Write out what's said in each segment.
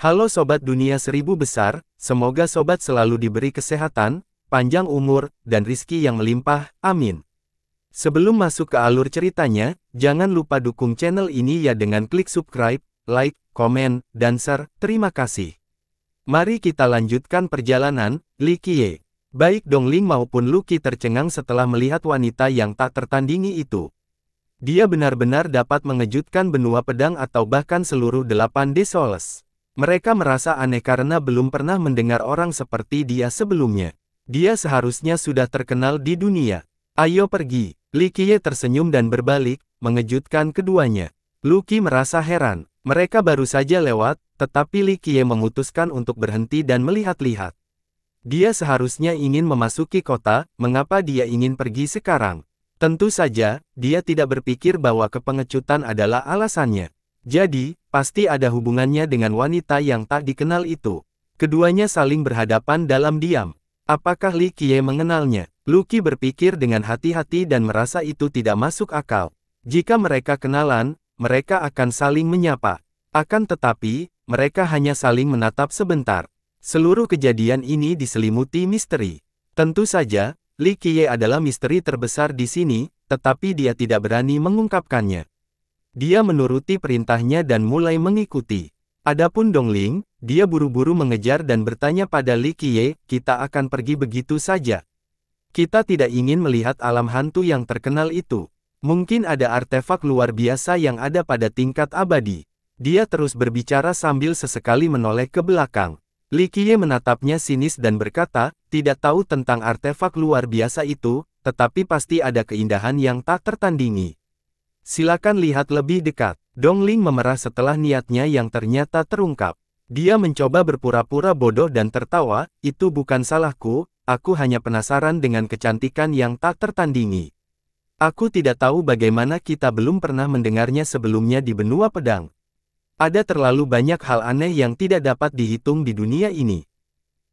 Halo Sobat Dunia Seribu Besar, semoga Sobat selalu diberi kesehatan, panjang umur, dan rizki yang melimpah, amin. Sebelum masuk ke alur ceritanya, jangan lupa dukung channel ini ya dengan klik subscribe, like, komen, dan share, terima kasih. Mari kita lanjutkan perjalanan, Li Qiye. Baik Dong Ling maupun Luki tercengang setelah melihat wanita yang tak tertandingi itu. Dia benar-benar dapat mengejutkan benua pedang atau bahkan seluruh delapan desoles. Mereka merasa aneh karena belum pernah mendengar orang seperti dia sebelumnya. Dia seharusnya sudah terkenal di dunia. Ayo pergi. Li Qiye tersenyum dan berbalik, mengejutkan keduanya. Luki merasa heran. Mereka baru saja lewat, tetapi Li Qiye memutuskan untuk berhenti dan melihat-lihat. Dia seharusnya ingin memasuki kota, mengapa dia ingin pergi sekarang? Tentu saja, dia tidak berpikir bahwa kepengecutan adalah alasannya. Jadi, pasti ada hubungannya dengan wanita yang tak dikenal itu. Keduanya saling berhadapan dalam diam. Apakah Li Qiye mengenalnya? Luki berpikir dengan hati-hati dan merasa itu tidak masuk akal. Jika mereka kenalan, mereka akan saling menyapa. Akan tetapi, mereka hanya saling menatap sebentar. Seluruh kejadian ini diselimuti misteri. Tentu saja, Li Qiye adalah misteri terbesar di sini, tetapi dia tidak berani mengungkapkannya. Dia menuruti perintahnya dan mulai mengikuti. Adapun Dongling, dia buru-buru mengejar dan bertanya pada Li Qiye, kita akan pergi begitu saja. Kita tidak ingin melihat alam hantu yang terkenal itu. Mungkin ada artefak luar biasa yang ada pada tingkat abadi. Dia terus berbicara sambil sesekali menoleh ke belakang. Li Qiye menatapnya sinis dan berkata, tidak tahu tentang artefak luar biasa itu, tetapi pasti ada keindahan yang tak tertandingi. Silakan lihat lebih dekat. Dong Ling memerah setelah niatnya yang ternyata terungkap. Dia mencoba berpura-pura bodoh dan tertawa, itu bukan salahku, aku hanya penasaran dengan kecantikan yang tak tertandingi. Aku tidak tahu bagaimana kita belum pernah mendengarnya sebelumnya di benua pedang. Ada terlalu banyak hal aneh yang tidak dapat dihitung di dunia ini.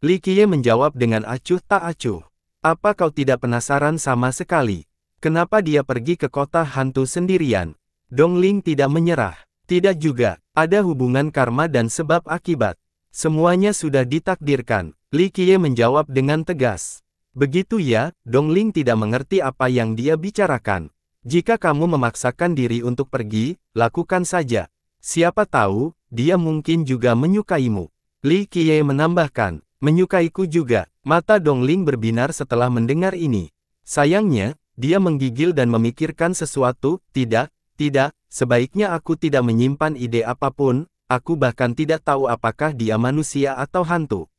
Li Qiye menjawab dengan acuh tak acuh. Apa kau tidak penasaran sama sekali? Kenapa dia pergi ke kota hantu sendirian? Dong Ling tidak menyerah. Tidak juga, ada hubungan karma dan sebab akibat. Semuanya sudah ditakdirkan. Li Qiye menjawab dengan tegas. Begitu ya, Dong Ling tidak mengerti apa yang dia bicarakan. Jika kamu memaksakan diri untuk pergi, lakukan saja. Siapa tahu, dia mungkin juga menyukaimu. Li Qiye menambahkan, menyukaiku juga. Mata Dong Ling berbinar setelah mendengar ini. Sayangnya, dia menggigil dan memikirkan sesuatu, tidak, tidak, sebaiknya aku tidak menyimpan ide apapun, aku bahkan tidak tahu apakah dia manusia atau hantu.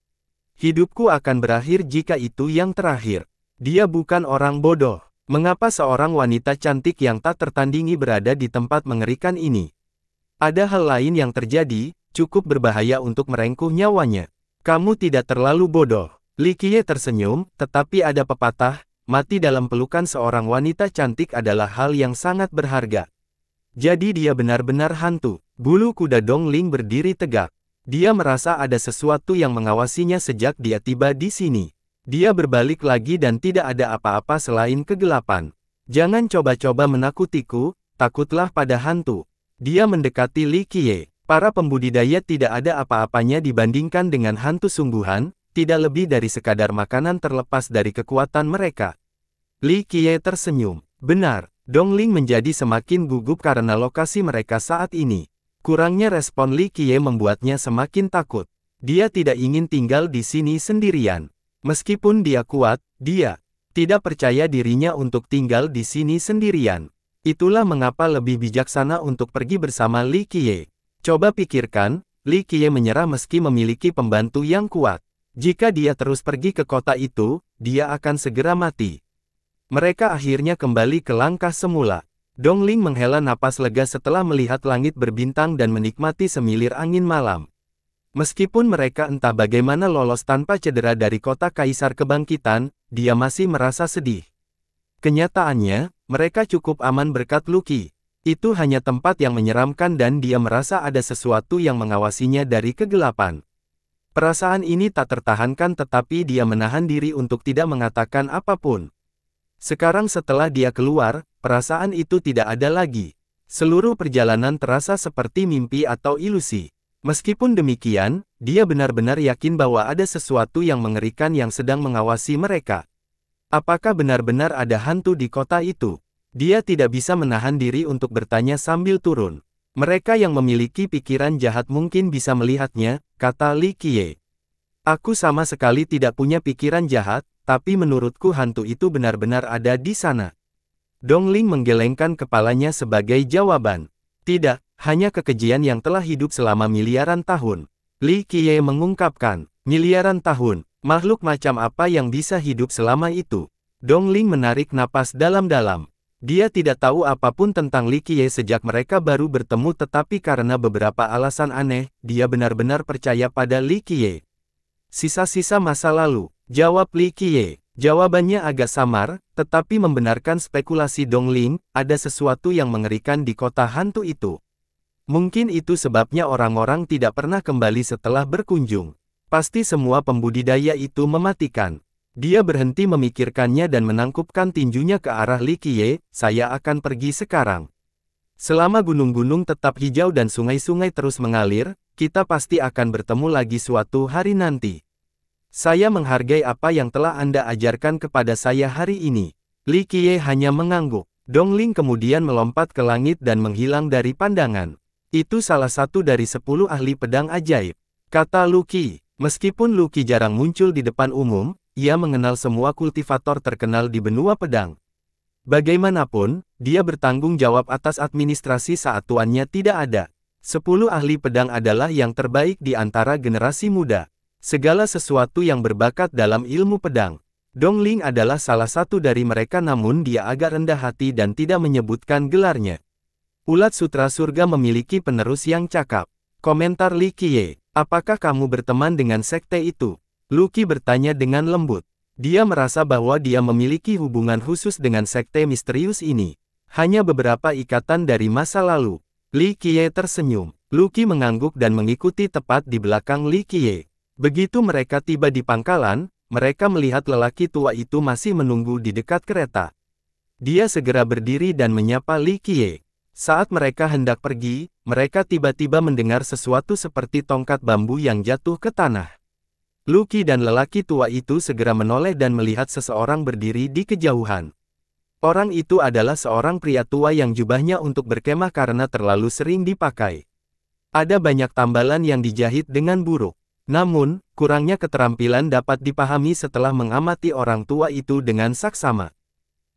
Hidupku akan berakhir jika itu yang terakhir. Dia bukan orang bodoh. Mengapa seorang wanita cantik yang tak tertandingi berada di tempat mengerikan ini? Ada hal lain yang terjadi, cukup berbahaya untuk merengkuh nyawanya. Kamu tidak terlalu bodoh. Likie tersenyum, tetapi ada pepatah, Mati dalam pelukan seorang wanita cantik adalah hal yang sangat berharga. Jadi dia benar-benar hantu. Bulu kuda Dongling berdiri tegak. Dia merasa ada sesuatu yang mengawasinya sejak dia tiba di sini. Dia berbalik lagi dan tidak ada apa-apa selain kegelapan. Jangan coba-coba menakutiku, takutlah pada hantu. Dia mendekati Li Qiye. Para pembudidaya tidak ada apa-apanya dibandingkan dengan hantu sungguhan, tidak lebih dari sekadar makanan terlepas dari kekuatan mereka. Li Qiye tersenyum. Benar, Dong Ling menjadi semakin gugup karena lokasi mereka saat ini. Kurangnya respon Li Qiye membuatnya semakin takut. Dia tidak ingin tinggal di sini sendirian. Meskipun dia kuat, dia tidak percaya dirinya untuk tinggal di sini sendirian. Itulah mengapa lebih bijaksana untuk pergi bersama Li Qiye. Coba pikirkan, Li Qiye menyerah meski memiliki pembantu yang kuat. Jika dia terus pergi ke kota itu, dia akan segera mati. Mereka akhirnya kembali ke langkah semula. Dong Ling menghela napas lega setelah melihat langit berbintang dan menikmati semilir angin malam. Meskipun mereka entah bagaimana lolos tanpa cedera dari kota Kaisar Kebangkitan, dia masih merasa sedih. Kenyataannya, mereka cukup aman berkat Luki. Itu hanya tempat yang menyeramkan dan dia merasa ada sesuatu yang mengawasinya dari kegelapan. Perasaan ini tak tertahankan tetapi dia menahan diri untuk tidak mengatakan apapun. Sekarang setelah dia keluar, perasaan itu tidak ada lagi. Seluruh perjalanan terasa seperti mimpi atau ilusi. Meskipun demikian, dia benar-benar yakin bahwa ada sesuatu yang mengerikan yang sedang mengawasi mereka. Apakah benar-benar ada hantu di kota itu? Dia tidak bisa menahan diri untuk bertanya sambil turun. Mereka yang memiliki pikiran jahat mungkin bisa melihatnya, kata Li Qiye. Aku sama sekali tidak punya pikiran jahat, tapi menurutku hantu itu benar-benar ada di sana. Dong Ling menggelengkan kepalanya sebagai jawaban. Tidak, hanya kekejian yang telah hidup selama miliaran tahun. Li Qiye mengungkapkan, miliaran tahun, makhluk macam apa yang bisa hidup selama itu? Dong Ling menarik napas dalam-dalam. Dia tidak tahu apapun tentang Li Qiye sejak mereka baru bertemu tetapi karena beberapa alasan aneh, dia benar-benar percaya pada Li Qiye. Sisa-sisa masa lalu, jawab Li Qiye. Jawabannya agak samar, tetapi membenarkan spekulasi Dong Ling. ada sesuatu yang mengerikan di kota hantu itu. Mungkin itu sebabnya orang-orang tidak pernah kembali setelah berkunjung. Pasti semua pembudidaya itu mematikan. Dia berhenti memikirkannya dan menangkupkan tinjunya ke arah Li Qiye, saya akan pergi sekarang. Selama gunung-gunung tetap hijau dan sungai-sungai terus mengalir, kita pasti akan bertemu lagi suatu hari nanti. Saya menghargai apa yang telah Anda ajarkan kepada saya hari ini. Li Qiye hanya mengangguk. Dong Ling kemudian melompat ke langit dan menghilang dari pandangan. Itu salah satu dari sepuluh ahli pedang ajaib. Kata Luki, meskipun Luki jarang muncul di depan umum, ia mengenal semua kultivator terkenal di benua pedang. Bagaimanapun, dia bertanggung jawab atas administrasi saat tuannya tidak ada. Sepuluh ahli pedang adalah yang terbaik di antara generasi muda. Segala sesuatu yang berbakat dalam ilmu pedang. Dong Ling adalah salah satu dari mereka namun dia agak rendah hati dan tidak menyebutkan gelarnya. Ulat Sutra Surga memiliki penerus yang cakap. Komentar Li Qiye, apakah kamu berteman dengan sekte itu? Luki bertanya dengan lembut. Dia merasa bahwa dia memiliki hubungan khusus dengan sekte misterius ini. Hanya beberapa ikatan dari masa lalu. Li Qiye tersenyum. Luki mengangguk dan mengikuti tepat di belakang Li Qiye. Begitu mereka tiba di pangkalan, mereka melihat lelaki tua itu masih menunggu di dekat kereta. Dia segera berdiri dan menyapa Li Qiye. Saat mereka hendak pergi, mereka tiba-tiba mendengar sesuatu seperti tongkat bambu yang jatuh ke tanah. Luki dan lelaki tua itu segera menoleh dan melihat seseorang berdiri di kejauhan. Orang itu adalah seorang pria tua yang jubahnya untuk berkemah karena terlalu sering dipakai. Ada banyak tambalan yang dijahit dengan buruk. Namun, kurangnya keterampilan dapat dipahami setelah mengamati orang tua itu dengan saksama.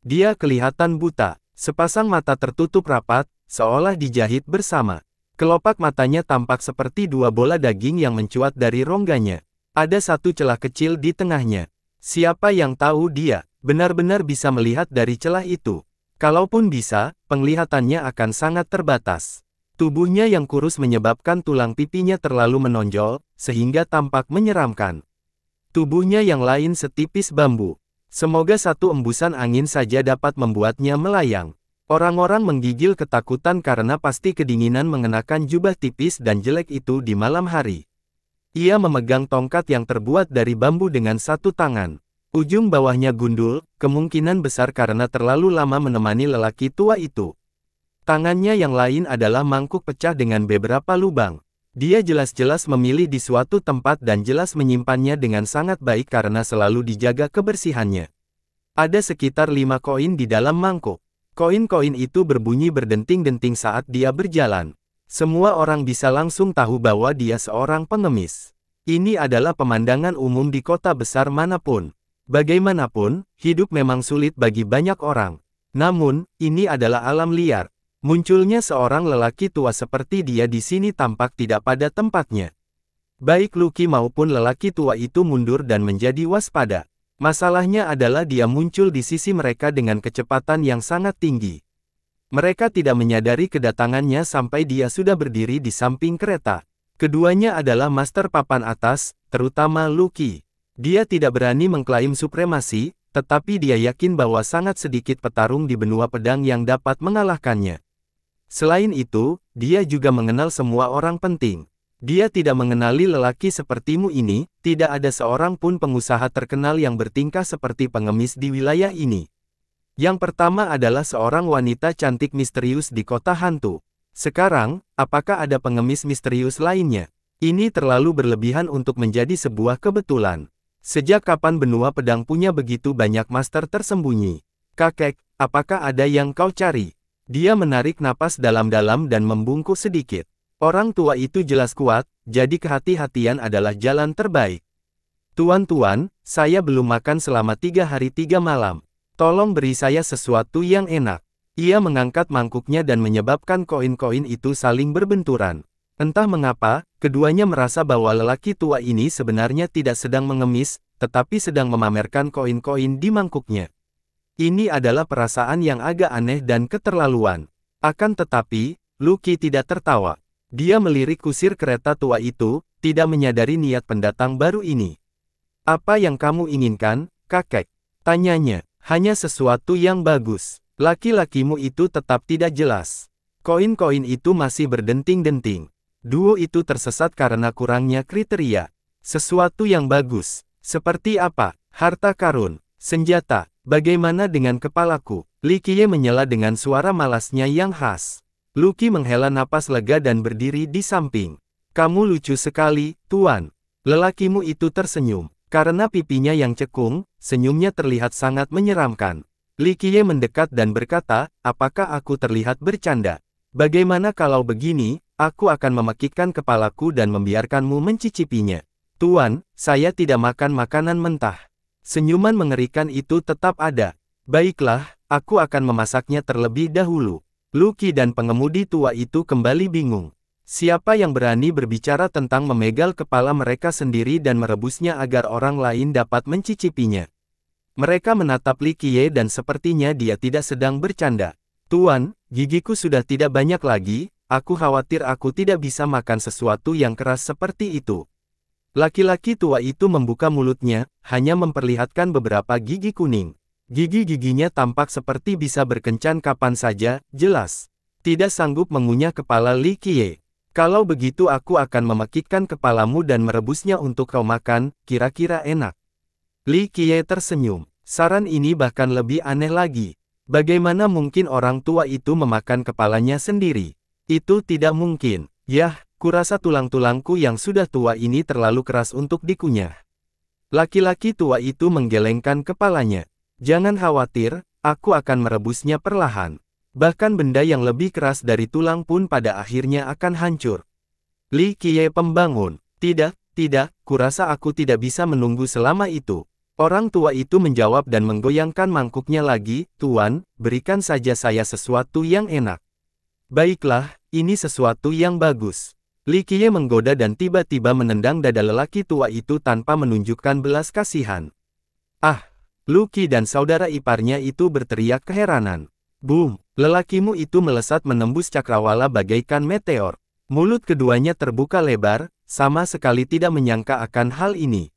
Dia kelihatan buta, sepasang mata tertutup rapat, seolah dijahit bersama. Kelopak matanya tampak seperti dua bola daging yang mencuat dari rongganya. Ada satu celah kecil di tengahnya. Siapa yang tahu dia, benar-benar bisa melihat dari celah itu. Kalaupun bisa, penglihatannya akan sangat terbatas. Tubuhnya yang kurus menyebabkan tulang pipinya terlalu menonjol, sehingga tampak menyeramkan. Tubuhnya yang lain setipis bambu. Semoga satu embusan angin saja dapat membuatnya melayang. Orang-orang menggigil ketakutan karena pasti kedinginan mengenakan jubah tipis dan jelek itu di malam hari. Ia memegang tongkat yang terbuat dari bambu dengan satu tangan. Ujung bawahnya gundul, kemungkinan besar karena terlalu lama menemani lelaki tua itu. Tangannya yang lain adalah mangkuk pecah dengan beberapa lubang. Dia jelas-jelas memilih di suatu tempat dan jelas menyimpannya dengan sangat baik karena selalu dijaga kebersihannya. Ada sekitar lima koin di dalam mangkuk. Koin-koin itu berbunyi berdenting-denting saat dia berjalan. Semua orang bisa langsung tahu bahwa dia seorang pengemis. Ini adalah pemandangan umum di kota besar manapun. Bagaimanapun, hidup memang sulit bagi banyak orang. Namun, ini adalah alam liar. Munculnya seorang lelaki tua seperti dia di sini tampak tidak pada tempatnya. Baik Luki maupun lelaki tua itu mundur dan menjadi waspada. Masalahnya adalah dia muncul di sisi mereka dengan kecepatan yang sangat tinggi. Mereka tidak menyadari kedatangannya sampai dia sudah berdiri di samping kereta. Keduanya adalah master papan atas, terutama Lucky. Dia tidak berani mengklaim supremasi, tetapi dia yakin bahwa sangat sedikit petarung di benua pedang yang dapat mengalahkannya. Selain itu, dia juga mengenal semua orang penting. Dia tidak mengenali lelaki sepertimu ini, tidak ada seorang pun pengusaha terkenal yang bertingkah seperti pengemis di wilayah ini. Yang pertama adalah seorang wanita cantik misterius di kota hantu. Sekarang, apakah ada pengemis misterius lainnya? Ini terlalu berlebihan untuk menjadi sebuah kebetulan. Sejak kapan benua pedang punya begitu banyak master tersembunyi? Kakek, apakah ada yang kau cari? Dia menarik napas dalam-dalam dan membungkuk sedikit. Orang tua itu jelas kuat, jadi kehati-hatian adalah jalan terbaik. Tuan-tuan, saya belum makan selama tiga hari tiga malam. Tolong beri saya sesuatu yang enak. Ia mengangkat mangkuknya dan menyebabkan koin-koin itu saling berbenturan. Entah mengapa, keduanya merasa bahwa lelaki tua ini sebenarnya tidak sedang mengemis, tetapi sedang memamerkan koin-koin di mangkuknya. Ini adalah perasaan yang agak aneh dan keterlaluan. Akan tetapi, Lucky tidak tertawa. Dia melirik kusir kereta tua itu, tidak menyadari niat pendatang baru ini. Apa yang kamu inginkan, kakek? Tanyanya. Hanya sesuatu yang bagus. Laki-lakimu itu tetap tidak jelas. Koin-koin itu masih berdenting-denting. Duo itu tersesat karena kurangnya kriteria. Sesuatu yang bagus. Seperti apa? Harta karun. Senjata. Bagaimana dengan kepalaku? Likie menyela dengan suara malasnya yang khas. Luki menghela napas lega dan berdiri di samping. Kamu lucu sekali, Tuan. Lelakimu itu tersenyum. Karena pipinya yang cekung, senyumnya terlihat sangat menyeramkan. Li Qiye mendekat dan berkata, apakah aku terlihat bercanda? Bagaimana kalau begini, aku akan memekikkan kepalaku dan membiarkanmu mencicipinya. Tuan, saya tidak makan makanan mentah. Senyuman mengerikan itu tetap ada. Baiklah, aku akan memasaknya terlebih dahulu. Luki dan pengemudi tua itu kembali bingung. Siapa yang berani berbicara tentang memegal kepala mereka sendiri dan merebusnya agar orang lain dapat mencicipinya? Mereka menatap Li Qiye dan sepertinya dia tidak sedang bercanda. Tuan, gigiku sudah tidak banyak lagi, aku khawatir aku tidak bisa makan sesuatu yang keras seperti itu. Laki-laki tua itu membuka mulutnya, hanya memperlihatkan beberapa gigi kuning. Gigi-giginya tampak seperti bisa berkencan kapan saja, jelas. Tidak sanggup mengunyah kepala Li Qiye. Kalau begitu aku akan memekikkan kepalamu dan merebusnya untuk kau makan, kira-kira enak. Li Qiye tersenyum. Saran ini bahkan lebih aneh lagi. Bagaimana mungkin orang tua itu memakan kepalanya sendiri? Itu tidak mungkin. Yah, kurasa tulang-tulangku yang sudah tua ini terlalu keras untuk dikunyah. Laki-laki tua itu menggelengkan kepalanya. Jangan khawatir, aku akan merebusnya perlahan. Bahkan benda yang lebih keras dari tulang pun pada akhirnya akan hancur. Li Qiye pembangun. Tidak, tidak, kurasa aku tidak bisa menunggu selama itu. Orang tua itu menjawab dan menggoyangkan mangkuknya lagi, Tuan, berikan saja saya sesuatu yang enak. Baiklah, ini sesuatu yang bagus. Li Qiye menggoda dan tiba-tiba menendang dada lelaki tua itu tanpa menunjukkan belas kasihan. Ah, Luki dan saudara iparnya itu berteriak keheranan. Boom! Lelakimu itu melesat menembus cakrawala bagaikan meteor. Mulut keduanya terbuka lebar, sama sekali tidak menyangka akan hal ini.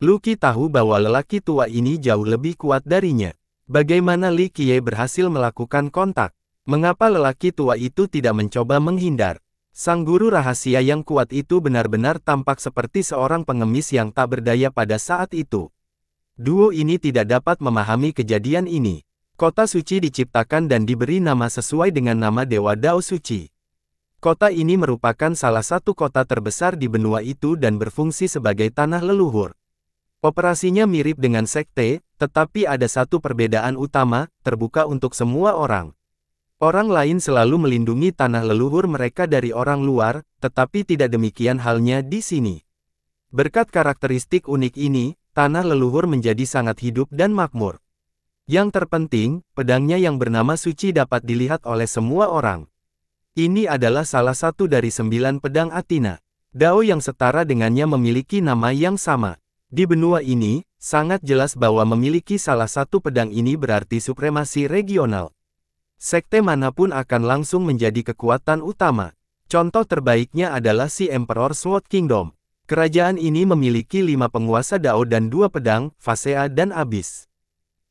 Luki tahu bahwa lelaki tua ini jauh lebih kuat darinya. Bagaimana Li Qiye berhasil melakukan kontak? Mengapa lelaki tua itu tidak mencoba menghindar? Sang guru rahasia yang kuat itu benar-benar tampak seperti seorang pengemis yang tak berdaya pada saat itu. Duo ini tidak dapat memahami kejadian ini. Kota suci diciptakan dan diberi nama sesuai dengan nama Dewa Dao Suci. Kota ini merupakan salah satu kota terbesar di benua itu dan berfungsi sebagai tanah leluhur. Operasinya mirip dengan sekte, tetapi ada satu perbedaan utama, terbuka untuk semua orang. Orang lain selalu melindungi tanah leluhur mereka dari orang luar, tetapi tidak demikian halnya di sini. Berkat karakteristik unik ini, tanah leluhur menjadi sangat hidup dan makmur. Yang terpenting, pedangnya yang bernama suci dapat dilihat oleh semua orang. Ini adalah salah satu dari sembilan pedang Athena. Dao yang setara dengannya memiliki nama yang sama. Di benua ini, sangat jelas bahwa memiliki salah satu pedang ini berarti supremasi regional. Sekte manapun akan langsung menjadi kekuatan utama. Contoh terbaiknya adalah si Emperor Sword Kingdom. Kerajaan ini memiliki lima penguasa Dao dan dua pedang, Fasea dan Abyss.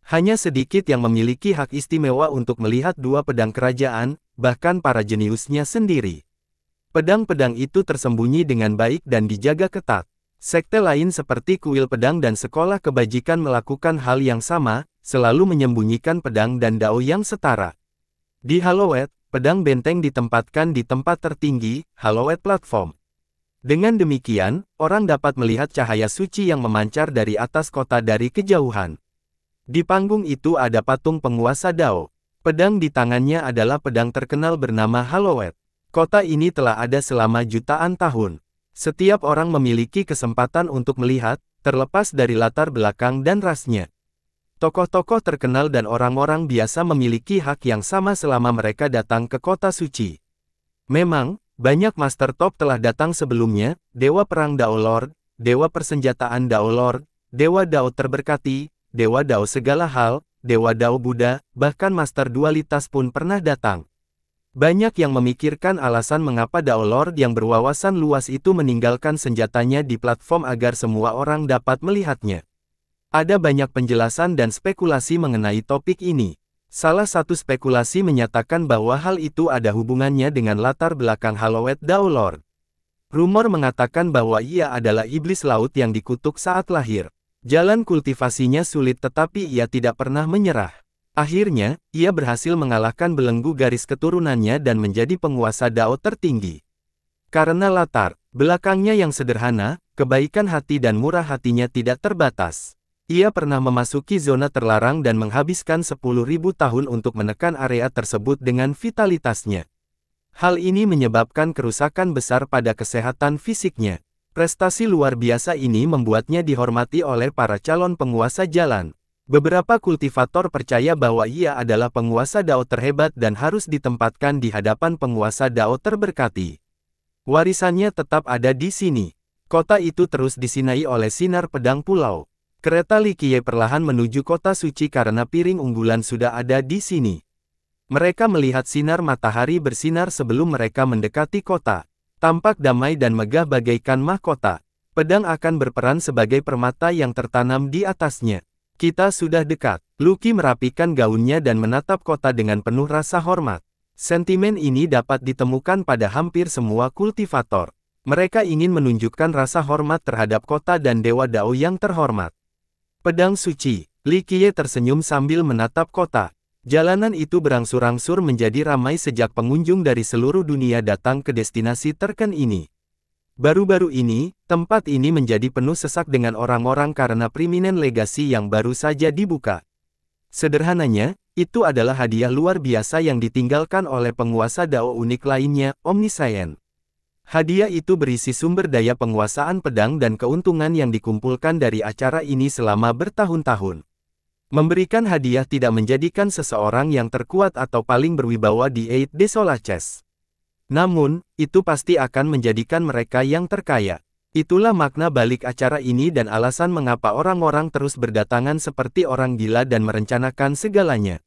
Hanya sedikit yang memiliki hak istimewa untuk melihat dua pedang kerajaan, bahkan para jeniusnya sendiri. Pedang-pedang itu tersembunyi dengan baik dan dijaga ketat. Sekte lain seperti kuil pedang dan sekolah kebajikan melakukan hal yang sama, selalu menyembunyikan pedang dan dao yang setara. Di Halloween, pedang benteng ditempatkan di tempat tertinggi, Halloween Platform. Dengan demikian, orang dapat melihat cahaya suci yang memancar dari atas kota dari kejauhan. Di panggung itu ada patung penguasa Dao. Pedang di tangannya adalah pedang terkenal bernama Halowet. Kota ini telah ada selama jutaan tahun. Setiap orang memiliki kesempatan untuk melihat, terlepas dari latar belakang dan rasnya. Tokoh-tokoh terkenal dan orang-orang biasa memiliki hak yang sama selama mereka datang ke kota suci. Memang, banyak Master Top telah datang sebelumnya, Dewa Perang Dao Lord, Dewa Persenjataan Dao Lord, Dewa Dao Terberkati, Dewa Dao segala hal, Dewa Dao Buddha, bahkan Master Dualitas pun pernah datang. Banyak yang memikirkan alasan mengapa Dao Lord yang berwawasan luas itu meninggalkan senjatanya di platform agar semua orang dapat melihatnya. Ada banyak penjelasan dan spekulasi mengenai topik ini. Salah satu spekulasi menyatakan bahwa hal itu ada hubungannya dengan latar belakang Halloween Dao Lord. Rumor mengatakan bahwa ia adalah iblis laut yang dikutuk saat lahir. Jalan kultivasinya sulit tetapi ia tidak pernah menyerah. Akhirnya, ia berhasil mengalahkan belenggu garis keturunannya dan menjadi penguasa Dao tertinggi. Karena latar, belakangnya yang sederhana, kebaikan hati dan murah hatinya tidak terbatas. Ia pernah memasuki zona terlarang dan menghabiskan 10.000 tahun untuk menekan area tersebut dengan vitalitasnya. Hal ini menyebabkan kerusakan besar pada kesehatan fisiknya. Prestasi luar biasa ini membuatnya dihormati oleh para calon penguasa jalan. Beberapa kultivator percaya bahwa ia adalah penguasa dao terhebat dan harus ditempatkan di hadapan penguasa dao terberkati. Warisannya tetap ada di sini. Kota itu terus disinai oleh sinar pedang pulau. Kereta Likie perlahan menuju kota suci karena piring unggulan sudah ada di sini. Mereka melihat sinar matahari bersinar sebelum mereka mendekati kota. Tampak damai dan megah bagaikan mahkota. Pedang akan berperan sebagai permata yang tertanam di atasnya. Kita sudah dekat. Luki merapikan gaunnya dan menatap kota dengan penuh rasa hormat. Sentimen ini dapat ditemukan pada hampir semua kultivator. Mereka ingin menunjukkan rasa hormat terhadap kota dan dewa Dao yang terhormat. Pedang Suci, Likie tersenyum sambil menatap kota. Jalanan itu berangsur-angsur menjadi ramai sejak pengunjung dari seluruh dunia datang ke destinasi terken ini. Baru-baru ini, tempat ini menjadi penuh sesak dengan orang-orang karena priminen legasi yang baru saja dibuka. Sederhananya, itu adalah hadiah luar biasa yang ditinggalkan oleh penguasa dao unik lainnya, Omnisayen. Hadiah itu berisi sumber daya penguasaan pedang dan keuntungan yang dikumpulkan dari acara ini selama bertahun-tahun. Memberikan hadiah tidak menjadikan seseorang yang terkuat atau paling berwibawa di Eid Desolaces. Namun, itu pasti akan menjadikan mereka yang terkaya. Itulah makna balik acara ini dan alasan mengapa orang-orang terus berdatangan seperti orang gila dan merencanakan segalanya.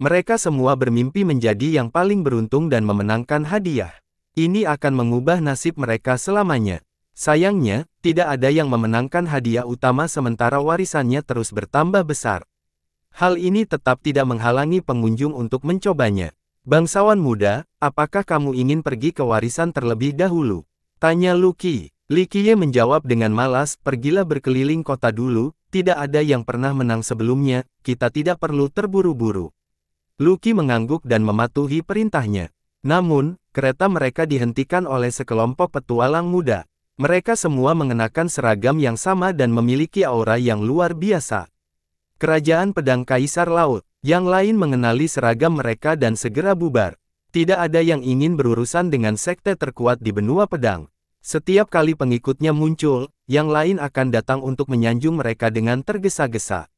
Mereka semua bermimpi menjadi yang paling beruntung dan memenangkan hadiah. Ini akan mengubah nasib mereka selamanya. Sayangnya, tidak ada yang memenangkan hadiah utama sementara warisannya terus bertambah besar. Hal ini tetap tidak menghalangi pengunjung untuk mencobanya. Bangsawan muda, apakah kamu ingin pergi ke warisan terlebih dahulu? Tanya Luki. Likie menjawab dengan malas, pergilah berkeliling kota dulu, tidak ada yang pernah menang sebelumnya, kita tidak perlu terburu-buru. Luki mengangguk dan mematuhi perintahnya. Namun, kereta mereka dihentikan oleh sekelompok petualang muda. Mereka semua mengenakan seragam yang sama dan memiliki aura yang luar biasa. Kerajaan Pedang Kaisar Laut, yang lain mengenali seragam mereka dan segera bubar. Tidak ada yang ingin berurusan dengan sekte terkuat di benua pedang. Setiap kali pengikutnya muncul, yang lain akan datang untuk menyanjung mereka dengan tergesa-gesa.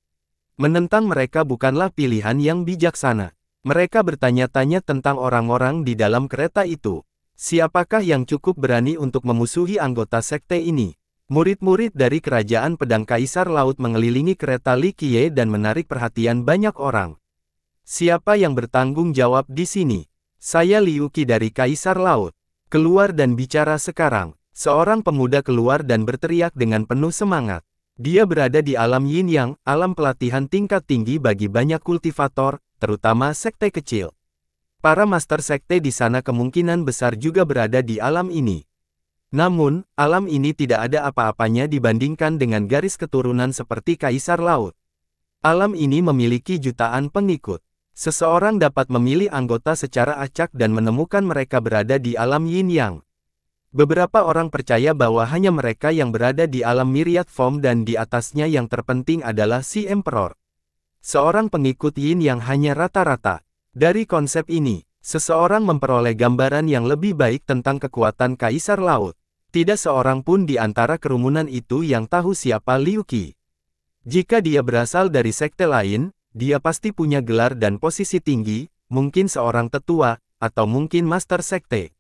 Menentang mereka bukanlah pilihan yang bijaksana. Mereka bertanya-tanya tentang orang-orang di dalam kereta itu. Siapakah yang cukup berani untuk memusuhi anggota sekte ini? Murid-murid dari Kerajaan Pedang Kaisar Laut mengelilingi kereta Li Qiye dan menarik perhatian banyak orang. Siapa yang bertanggung jawab di sini? Saya Liu Qi dari Kaisar Laut. Keluar dan bicara sekarang. Seorang pemuda keluar dan berteriak dengan penuh semangat. Dia berada di alam yin yang, alam pelatihan tingkat tinggi bagi banyak kultivator, terutama sekte kecil. Para master sekte di sana kemungkinan besar juga berada di alam ini. Namun, alam ini tidak ada apa-apanya dibandingkan dengan garis keturunan seperti kaisar laut. Alam ini memiliki jutaan pengikut. Seseorang dapat memilih anggota secara acak dan menemukan mereka berada di alam yin yang. Beberapa orang percaya bahwa hanya mereka yang berada di alam myriad form dan di atasnya yang terpenting adalah si emperor. Seorang pengikut yin yang hanya rata-rata. Dari konsep ini, Seseorang memperoleh gambaran yang lebih baik tentang kekuatan Kaisar Laut. Tidak seorang pun di antara kerumunan itu yang tahu siapa Liu Qi. Jika dia berasal dari sekte lain, dia pasti punya gelar dan posisi tinggi, mungkin seorang tetua, atau mungkin master sekte.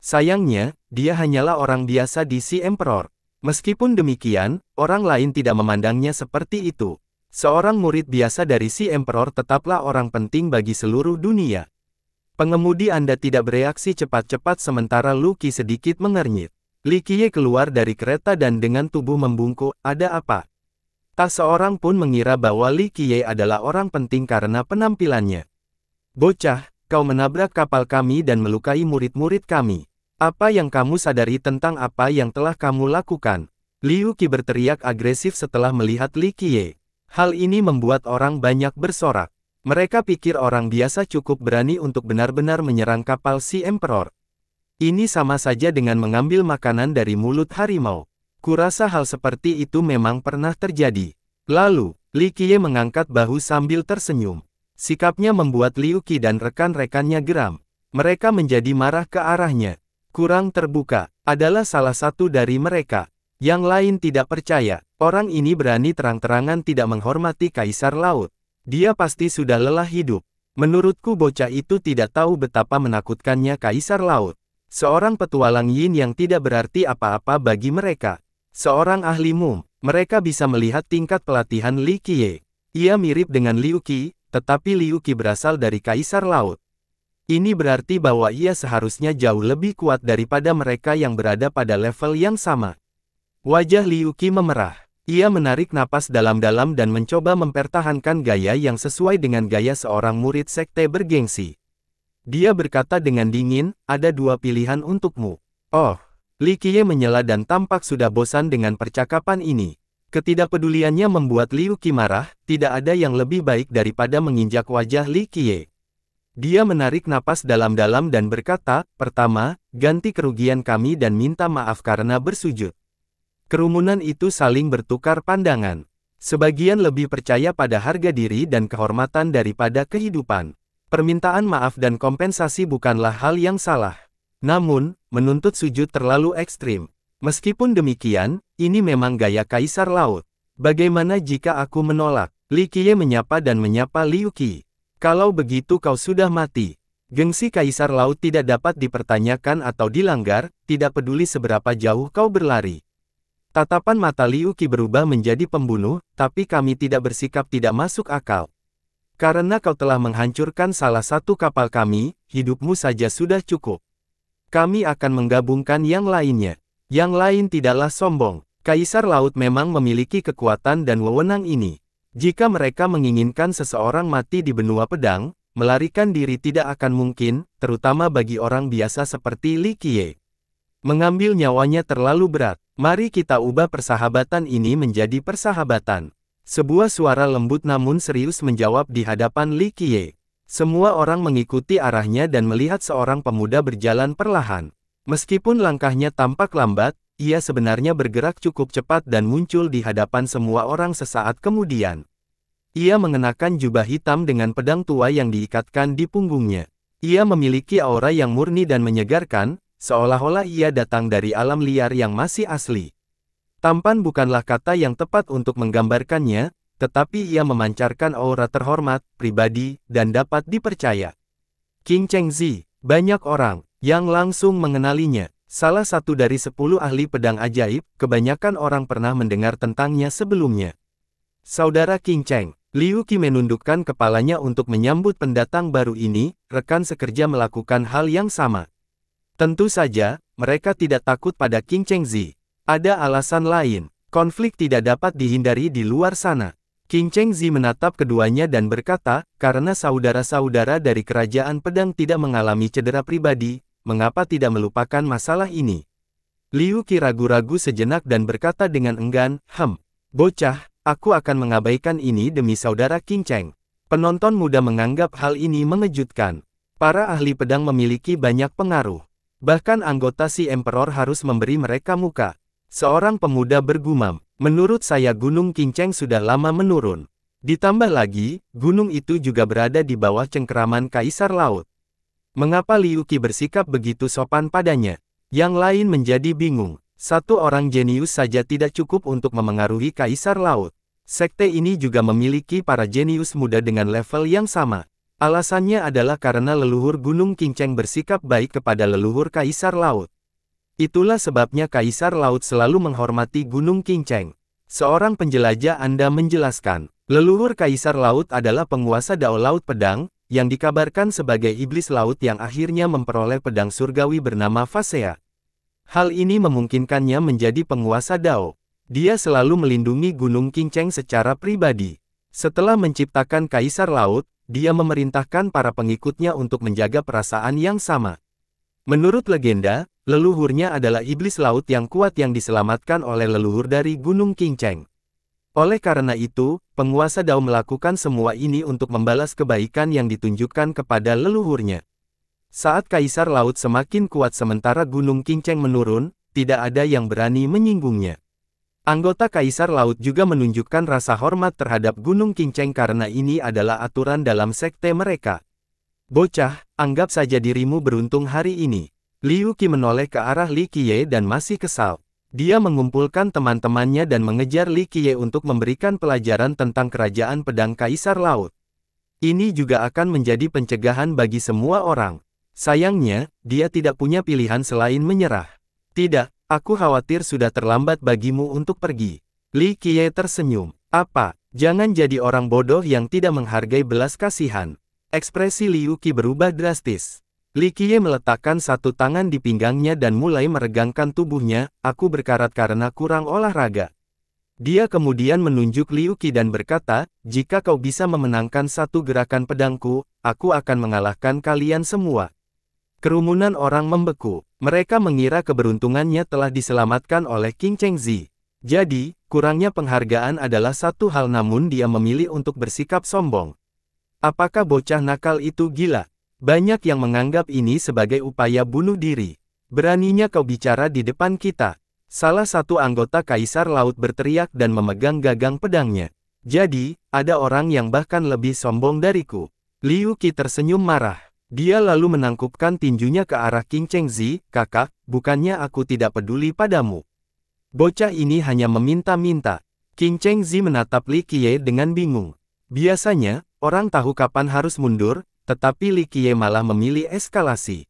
Sayangnya, dia hanyalah orang biasa di Si Emperor. Meskipun demikian, orang lain tidak memandangnya seperti itu. Seorang murid biasa dari Si Emperor tetaplah orang penting bagi seluruh dunia. Pengemudi Anda tidak bereaksi cepat-cepat sementara Luki sedikit mengernyit. Likie keluar dari kereta dan dengan tubuh membungkuk, ada apa? Tak seorang pun mengira bahwa Likie adalah orang penting karena penampilannya. Bocah, kau menabrak kapal kami dan melukai murid-murid kami. Apa yang kamu sadari tentang apa yang telah kamu lakukan? Liu Qi berteriak agresif setelah melihat Likie. Hal ini membuat orang banyak bersorak. Mereka pikir orang biasa cukup berani untuk benar-benar menyerang kapal si Emperor. Ini sama saja dengan mengambil makanan dari mulut harimau. Kurasa hal seperti itu memang pernah terjadi. Lalu, Li Qiye mengangkat bahu sambil tersenyum. Sikapnya membuat Liu Qi dan rekan-rekannya geram. Mereka menjadi marah ke arahnya. Kurang terbuka, adalah salah satu dari mereka. Yang lain tidak percaya, orang ini berani terang-terangan tidak menghormati Kaisar Laut. Dia pasti sudah lelah hidup. Menurutku bocah itu tidak tahu betapa menakutkannya Kaisar Laut. Seorang petualang yin yang tidak berarti apa-apa bagi mereka. Seorang ahli mum, mereka bisa melihat tingkat pelatihan Li Qiye. Ia mirip dengan Liu Qi, tetapi Liu Qi berasal dari Kaisar Laut. Ini berarti bahwa ia seharusnya jauh lebih kuat daripada mereka yang berada pada level yang sama. Wajah Liu Qi memerah. Ia menarik napas dalam-dalam dan mencoba mempertahankan gaya yang sesuai dengan gaya seorang murid sekte bergengsi. Dia berkata dengan dingin, ada dua pilihan untukmu. Oh, Li Qiye menyela dan tampak sudah bosan dengan percakapan ini. Ketidakpeduliannya membuat Liu Qi marah, tidak ada yang lebih baik daripada menginjak wajah Li Qiye. Dia menarik napas dalam-dalam dan berkata, pertama, ganti kerugian kami dan minta maaf karena bersujud. Kerumunan itu saling bertukar pandangan. Sebagian lebih percaya pada harga diri dan kehormatan daripada kehidupan. Permintaan maaf dan kompensasi bukanlah hal yang salah. Namun, menuntut sujud terlalu ekstrim. Meskipun demikian, ini memang gaya kaisar laut. Bagaimana jika aku menolak? Li Qiye menyapa dan menyapa Liu Qi. Kalau begitu kau sudah mati. Gengsi kaisar laut tidak dapat dipertanyakan atau dilanggar, tidak peduli seberapa jauh kau berlari. Tatapan mata Liu Qi berubah menjadi pembunuh, tapi kami tidak bersikap tidak masuk akal. Karena kau telah menghancurkan salah satu kapal kami, hidupmu saja sudah cukup. Kami akan menggabungkan yang lainnya. Yang lain tidaklah sombong. Kaisar Laut memang memiliki kekuatan dan wewenang ini. Jika mereka menginginkan seseorang mati di benua pedang, melarikan diri tidak akan mungkin, terutama bagi orang biasa seperti Li Qiye. Mengambil nyawanya terlalu berat. Mari kita ubah persahabatan ini menjadi persahabatan. Sebuah suara lembut namun serius menjawab di hadapan Li Qiye. Semua orang mengikuti arahnya dan melihat seorang pemuda berjalan perlahan. Meskipun langkahnya tampak lambat, ia sebenarnya bergerak cukup cepat dan muncul di hadapan semua orang sesaat kemudian. Ia mengenakan jubah hitam dengan pedang tua yang diikatkan di punggungnya. Ia memiliki aura yang murni dan menyegarkan, seolah-olah ia datang dari alam liar yang masih asli. Tampan bukanlah kata yang tepat untuk menggambarkannya, tetapi ia memancarkan aura terhormat, pribadi, dan dapat dipercaya. King Chengzi, banyak orang yang langsung mengenalinya. Salah satu dari sepuluh ahli pedang ajaib, kebanyakan orang pernah mendengar tentangnya sebelumnya. Saudara King Cheng, Liu Qi menundukkan kepalanya untuk menyambut pendatang baru ini, rekan sekerja melakukan hal yang sama. Tentu saja, mereka tidak takut pada King Chengzi. Ada alasan lain. Konflik tidak dapat dihindari di luar sana. King Chengzi menatap keduanya dan berkata, karena saudara-saudara dari kerajaan pedang tidak mengalami cedera pribadi, mengapa tidak melupakan masalah ini? Liu Qi ragu-ragu sejenak dan berkata dengan enggan, Hem, bocah, aku akan mengabaikan ini demi saudara King Cheng. Penonton muda menganggap hal ini mengejutkan. Para ahli pedang memiliki banyak pengaruh. Bahkan anggota si Emperor harus memberi mereka muka. Seorang pemuda bergumam, menurut saya Gunung Kinceng sudah lama menurun. Ditambah lagi, gunung itu juga berada di bawah cengkeraman Kaisar Laut. Mengapa Liu Qi bersikap begitu sopan padanya? Yang lain menjadi bingung. Satu orang jenius saja tidak cukup untuk memengaruhi Kaisar Laut. Sekte ini juga memiliki para jenius muda dengan level yang sama. Alasannya adalah karena leluhur Gunung Kinceng bersikap baik kepada leluhur Kaisar Laut. Itulah sebabnya Kaisar Laut selalu menghormati Gunung Kinceng. Seorang penjelajah Anda menjelaskan, leluhur Kaisar Laut adalah penguasa Dao Laut Pedang, yang dikabarkan sebagai iblis laut yang akhirnya memperoleh pedang surgawi bernama Fasea. Hal ini memungkinkannya menjadi penguasa Dao. Dia selalu melindungi Gunung Kinceng secara pribadi. Setelah menciptakan Kaisar Laut, dia memerintahkan para pengikutnya untuk menjaga perasaan yang sama. Menurut legenda, leluhurnya adalah iblis laut yang kuat yang diselamatkan oleh leluhur dari Gunung Kinceng. Oleh karena itu, penguasa Dao melakukan semua ini untuk membalas kebaikan yang ditunjukkan kepada leluhurnya. Saat kaisar laut semakin kuat sementara Gunung Kinceng menurun, tidak ada yang berani menyinggungnya. Anggota Kaisar Laut juga menunjukkan rasa hormat terhadap Gunung Kinceng karena ini adalah aturan dalam sekte mereka. Bocah, anggap saja dirimu beruntung hari ini. Liu Qi menoleh ke arah Li Qiye dan masih kesal. Dia mengumpulkan teman-temannya dan mengejar Li Qiye untuk memberikan pelajaran tentang kerajaan pedang Kaisar Laut. Ini juga akan menjadi pencegahan bagi semua orang. Sayangnya, dia tidak punya pilihan selain menyerah. Tidak, aku khawatir sudah terlambat bagimu untuk pergi. Li Qiye tersenyum. Apa, jangan jadi orang bodoh yang tidak menghargai belas kasihan. Ekspresi Liu Qi berubah drastis. Li Qiye meletakkan satu tangan di pinggangnya dan mulai meregangkan tubuhnya, aku berkarat karena kurang olahraga. Dia kemudian menunjuk Liu Qi dan berkata, jika kau bisa memenangkan satu gerakan pedangku, aku akan mengalahkan kalian semua. Kerumunan orang membeku. Mereka mengira keberuntungannya telah diselamatkan oleh King Chengzi. Jadi, kurangnya penghargaan adalah satu hal namun dia memilih untuk bersikap sombong. Apakah bocah nakal itu gila? Banyak yang menganggap ini sebagai upaya bunuh diri. Beraninya kau bicara di depan kita. Salah satu anggota Kaisar Laut berteriak dan memegang gagang pedangnya. Jadi, ada orang yang bahkan lebih sombong dariku. Liu Qi tersenyum marah. Dia lalu menangkupkan tinjunya ke arah King Cheng Zi, kakak, bukannya aku tidak peduli padamu. Bocah ini hanya meminta-minta. King Cheng Zi menatap Li Qiye dengan bingung. Biasanya, orang tahu kapan harus mundur, tetapi Li Qiye malah memilih eskalasi.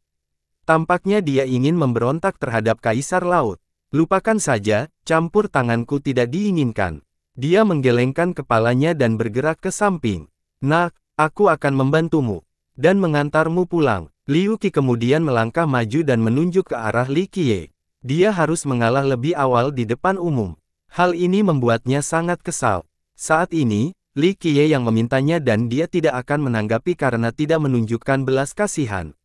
Tampaknya dia ingin memberontak terhadap Kaisar Laut. Lupakan saja, campur tanganku tidak diinginkan. Dia menggelengkan kepalanya dan bergerak ke samping. Nak, aku akan membantumu dan mengantarmu pulang. Liu Qi kemudian melangkah maju dan menunjuk ke arah Li Qiye. Dia harus mengalah lebih awal di depan umum. Hal ini membuatnya sangat kesal. Saat ini, Li Qiye yang memintanya dan dia tidak akan menanggapi karena tidak menunjukkan belas kasihan.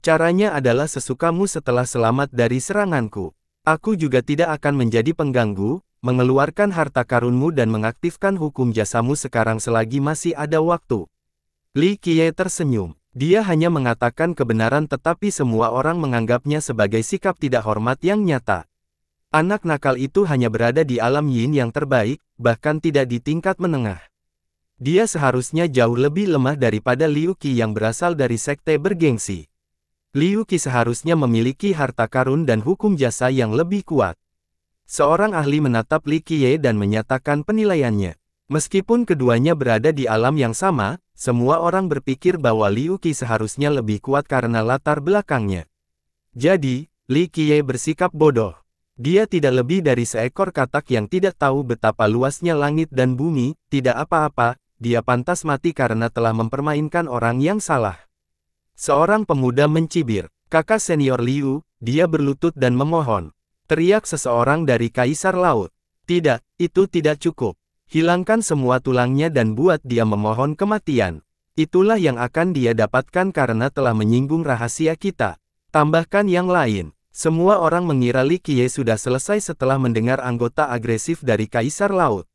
Caranya adalah sesukamu setelah selamat dari seranganku. Aku juga tidak akan menjadi pengganggu, mengeluarkan harta karunmu dan mengaktifkan hukum jasamu sekarang selagi masih ada waktu. Li Qiye tersenyum. Dia hanya mengatakan kebenaran tetapi semua orang menganggapnya sebagai sikap tidak hormat yang nyata. Anak nakal itu hanya berada di alam yin yang terbaik, bahkan tidak di tingkat menengah. Dia seharusnya jauh lebih lemah daripada Liu Qi yang berasal dari sekte bergengsi. Liu Qi seharusnya memiliki harta karun dan hukum jasa yang lebih kuat. Seorang ahli menatap Li Qiye dan menyatakan penilaiannya. Meskipun keduanya berada di alam yang sama, semua orang berpikir bahwa Liu Qi seharusnya lebih kuat karena latar belakangnya. Jadi, Li Qiye bersikap bodoh. Dia tidak lebih dari seekor katak yang tidak tahu betapa luasnya langit dan bumi, tidak apa-apa, dia pantas mati karena telah mempermainkan orang yang salah. Seorang pemuda mencibir, kakak senior Liu, dia berlutut dan memohon. Teriak seseorang dari Kaisar Laut. Tidak, itu tidak cukup. Hilangkan semua tulangnya dan buat dia memohon kematian. Itulah yang akan dia dapatkan karena telah menyinggung rahasia kita. Tambahkan yang lain. Semua orang mengira Li Qiye sudah selesai setelah mendengar anggota agresif dari Kaisar Laut.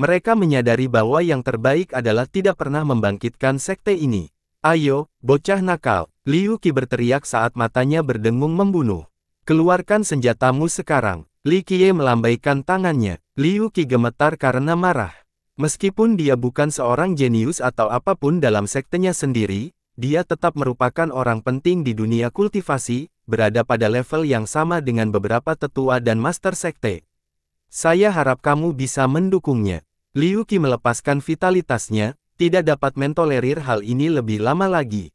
Mereka menyadari bahwa yang terbaik adalah tidak pernah membangkitkan sekte ini. Ayo, bocah nakal, Liu Qi berteriak saat matanya berdengung membunuh. Keluarkan senjatamu sekarang. Li Qiye melambaikan tangannya. Liu Qi gemetar karena marah. Meskipun dia bukan seorang jenius atau apapun dalam sektenya sendiri, dia tetap merupakan orang penting di dunia kultivasi, berada pada level yang sama dengan beberapa tetua dan master sekte. Saya harap kamu bisa mendukungnya. Liu Qi melepaskan vitalitasnya, tidak dapat mentolerir hal ini lebih lama lagi.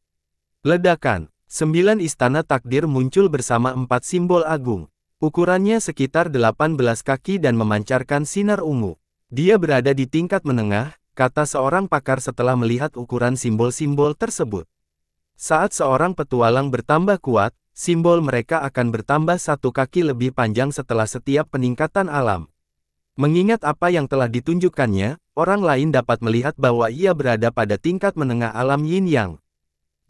Ledakan, sembilan istana takdir muncul bersama empat simbol agung. Ukurannya sekitar 18 kaki dan memancarkan sinar ungu. Dia berada di tingkat menengah, kata seorang pakar setelah melihat ukuran simbol-simbol tersebut. Saat seorang petualang bertambah kuat, simbol mereka akan bertambah satu kaki lebih panjang setelah setiap peningkatan alam. Mengingat apa yang telah ditunjukkannya, orang lain dapat melihat bahwa ia berada pada tingkat menengah alam yin yang.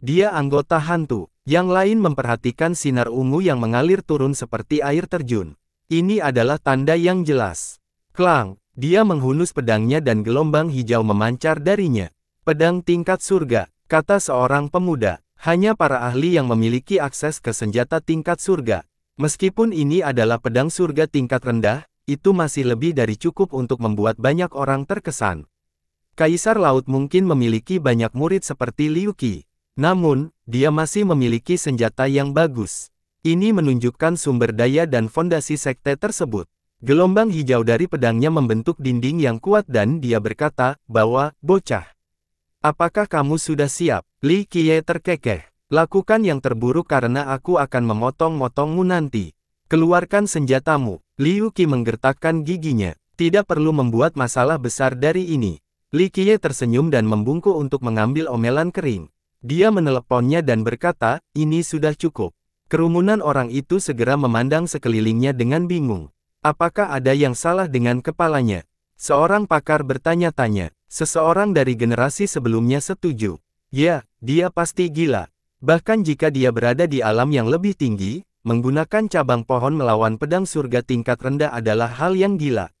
Dia anggota hantu. Yang lain memperhatikan sinar ungu yang mengalir turun seperti air terjun. Ini adalah tanda yang jelas. Klang, dia menghunus pedangnya dan gelombang hijau memancar darinya. Pedang tingkat surga, kata seorang pemuda. Hanya para ahli yang memiliki akses ke senjata tingkat surga. Meskipun ini adalah pedang surga tingkat rendah, itu masih lebih dari cukup untuk membuat banyak orang terkesan. Kaisar Laut mungkin memiliki banyak murid seperti Liu Qi. Namun, dia masih memiliki senjata yang bagus. Ini menunjukkan sumber daya dan fondasi sekte tersebut. Gelombang hijau dari pedangnya membentuk dinding yang kuat dan dia berkata, bahwa, bocah. Apakah kamu sudah siap? Li Qiye terkekeh. Lakukan yang terburuk karena aku akan memotong-motongmu nanti. Keluarkan senjatamu. Liu Qi menggertakkan giginya. Tidak perlu membuat masalah besar dari ini. Li Qiye tersenyum dan membungkuk untuk mengambil omelan kering. Dia meneleponnya dan berkata, ini sudah cukup. Kerumunan orang itu segera memandang sekelilingnya dengan bingung. Apakah ada yang salah dengan kepalanya? Seorang pakar bertanya-tanya. Seseorang dari generasi sebelumnya setuju. Ya, dia pasti gila. Bahkan jika dia berada di alam yang lebih tinggi, menggunakan cabang pohon melawan pedang surga tingkat rendah adalah hal yang gila.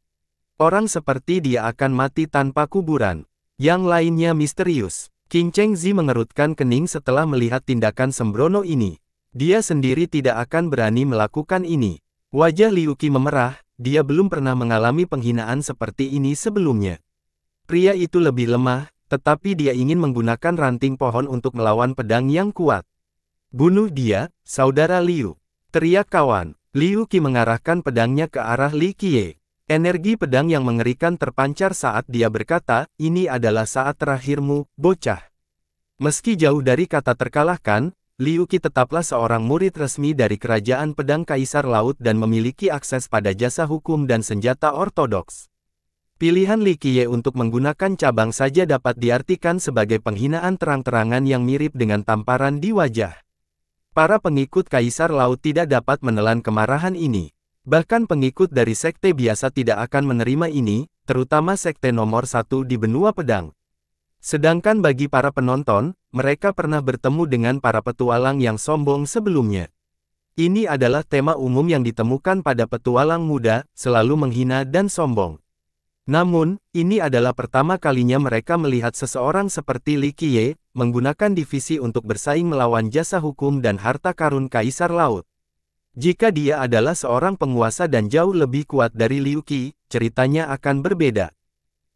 Orang seperti dia akan mati tanpa kuburan. Yang lainnya misterius. King Cheng Zi mengerutkan kening setelah melihat tindakan sembrono ini. Dia sendiri tidak akan berani melakukan ini. Wajah Liu Qi memerah, dia belum pernah mengalami penghinaan seperti ini sebelumnya. Pria itu lebih lemah, tetapi dia ingin menggunakan ranting pohon untuk melawan pedang yang kuat. Bunuh dia, saudara Liu. Teriak kawan, Liu Qi mengarahkan pedangnya ke arah Li Qiye. Energi pedang yang mengerikan terpancar saat dia berkata, ini adalah saat terakhirmu, bocah. Meski jauh dari kata terkalahkan, Liu Qi tetaplah seorang murid resmi dari Kerajaan Pedang Kaisar Laut dan memiliki akses pada jasa hukum dan senjata ortodoks. Pilihan Li untuk menggunakan cabang saja dapat diartikan sebagai penghinaan terang-terangan yang mirip dengan tamparan di wajah. Para pengikut Kaisar Laut tidak dapat menelan kemarahan ini. Bahkan pengikut dari sekte biasa tidak akan menerima ini, terutama sekte nomor satu di benua pedang. Sedangkan bagi para penonton, mereka pernah bertemu dengan para petualang yang sombong sebelumnya. Ini adalah tema umum yang ditemukan pada petualang muda, selalu menghina dan sombong. Namun, ini adalah pertama kalinya mereka melihat seseorang seperti Li Qiye, menggunakan divisi untuk bersaing melawan jasa hukum dan harta karun Kaisar Laut. Jika dia adalah seorang penguasa dan jauh lebih kuat dari Liu Qi, ceritanya akan berbeda.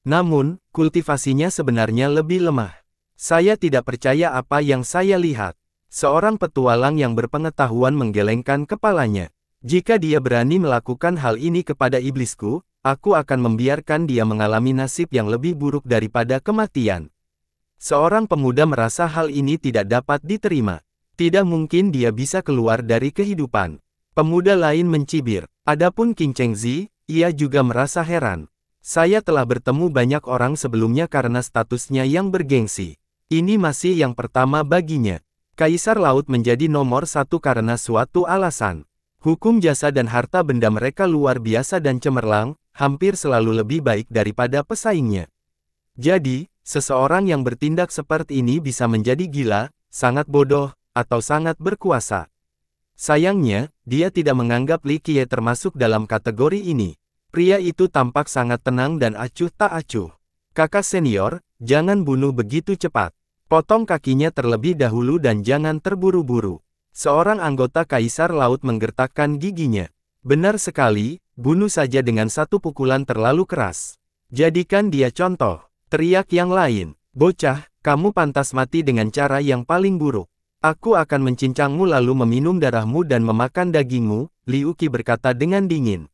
Namun, kultivasinya sebenarnya lebih lemah. Saya tidak percaya apa yang saya lihat. Seorang petualang yang berpengetahuan menggelengkan kepalanya. Jika dia berani melakukan hal ini kepada iblisku, aku akan membiarkan dia mengalami nasib yang lebih buruk daripada kematian. Seorang pemuda merasa hal ini tidak dapat diterima. Tidak mungkin dia bisa keluar dari kehidupan. Pemuda lain mencibir. Adapun King Chengzi, ia juga merasa heran. Saya telah bertemu banyak orang sebelumnya karena statusnya yang bergengsi. Ini masih yang pertama baginya. Kaisar Laut menjadi nomor satu karena suatu alasan. Hukum jasa dan harta benda mereka luar biasa dan cemerlang, hampir selalu lebih baik daripada pesaingnya. Jadi, seseorang yang bertindak seperti ini bisa menjadi gila, sangat bodoh, atau sangat berkuasa. Sayangnya, dia tidak menganggap Li Qiye termasuk dalam kategori ini. Pria itu tampak sangat tenang dan acuh tak acuh. Kakak senior, jangan bunuh begitu cepat. Potong kakinya terlebih dahulu dan jangan terburu-buru. Seorang anggota kaisar laut menggertakkan giginya. Benar sekali, bunuh saja dengan satu pukulan terlalu keras. Jadikan dia contoh. Teriak yang lain. Bocah, kamu pantas mati dengan cara yang paling buruk. Aku akan mencincangmu lalu meminum darahmu dan memakan dagingmu, Liu Qi berkata dengan dingin.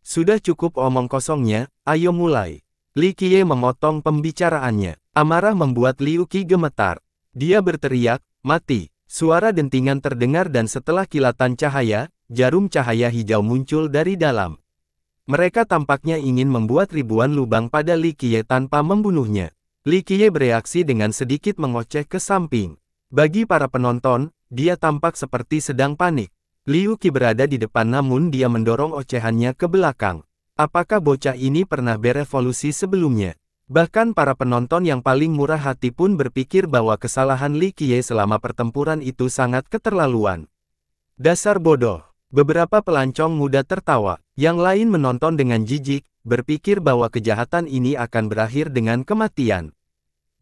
Sudah cukup omong kosongnya, ayo mulai. Li Qiye memotong pembicaraannya. Amarah membuat Liu Qi gemetar. Dia berteriak, mati. Suara dentingan terdengar dan setelah kilatan cahaya, jarum cahaya hijau muncul dari dalam. Mereka tampaknya ingin membuat ribuan lubang pada Li Qiye tanpa membunuhnya. Li Qiye bereaksi dengan sedikit mengoceh ke samping. Bagi para penonton, dia tampak seperti sedang panik. Liu Qi berada di depan namun dia mendorong ocehannya ke belakang. Apakah bocah ini pernah berevolusi sebelumnya? Bahkan para penonton yang paling murah hati pun berpikir bahwa kesalahan Li Qiye selama pertempuran itu sangat keterlaluan. Dasar bodoh. Beberapa pelancong muda tertawa, yang lain menonton dengan jijik, berpikir bahwa kejahatan ini akan berakhir dengan kematian.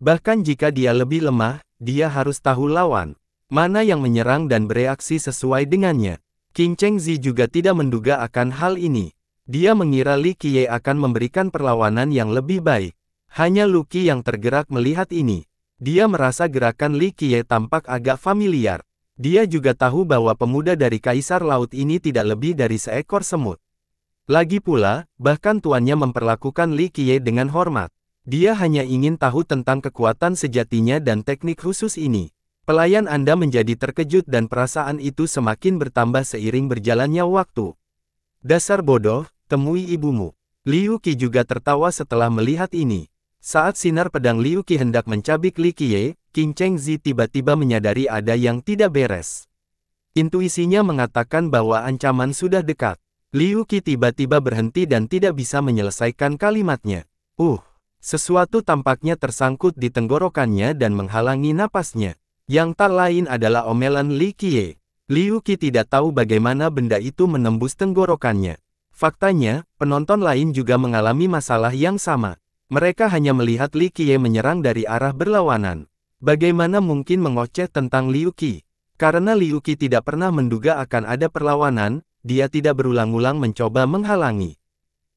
Bahkan jika dia lebih lemah, dia harus tahu lawan, mana yang menyerang dan bereaksi sesuai dengannya. King Chengzi juga tidak menduga akan hal ini. Dia mengira Li Qiye akan memberikan perlawanan yang lebih baik. Hanya Lu Qi yang tergerak melihat ini. Dia merasa gerakan Li Qiye tampak agak familiar. Dia juga tahu bahwa pemuda dari Kaisar Laut ini tidak lebih dari seekor semut. Lagi pula, bahkan tuannya memperlakukan Li Qiye dengan hormat. Dia hanya ingin tahu tentang kekuatan sejatinya dan teknik khusus ini. Pelayan Anda menjadi terkejut dan perasaan itu semakin bertambah seiring berjalannya waktu. Dasar bodoh, temui ibumu. Liu Qi juga tertawa setelah melihat ini. Saat sinar pedang Liu Qi hendak mencabik Li Qiye, Qin Cheng Zi tiba-tiba menyadari ada yang tidak beres. Intuisinya mengatakan bahwa ancaman sudah dekat. Liu Qi tiba-tiba berhenti dan tidak bisa menyelesaikan kalimatnya. Uh! Sesuatu tampaknya tersangkut di tenggorokannya dan menghalangi napasnya. Yang tak lain adalah omelan Li Qiye. Liu Qi tidak tahu bagaimana benda itu menembus tenggorokannya. Faktanya, penonton lain juga mengalami masalah yang sama. Mereka hanya melihat Li Qiye menyerang dari arah berlawanan. Bagaimana mungkin mengoceh tentang Liu Qi? Karena Liu Qi tidak pernah menduga akan ada perlawanan, dia tidak berulang-ulang mencoba menghalangi.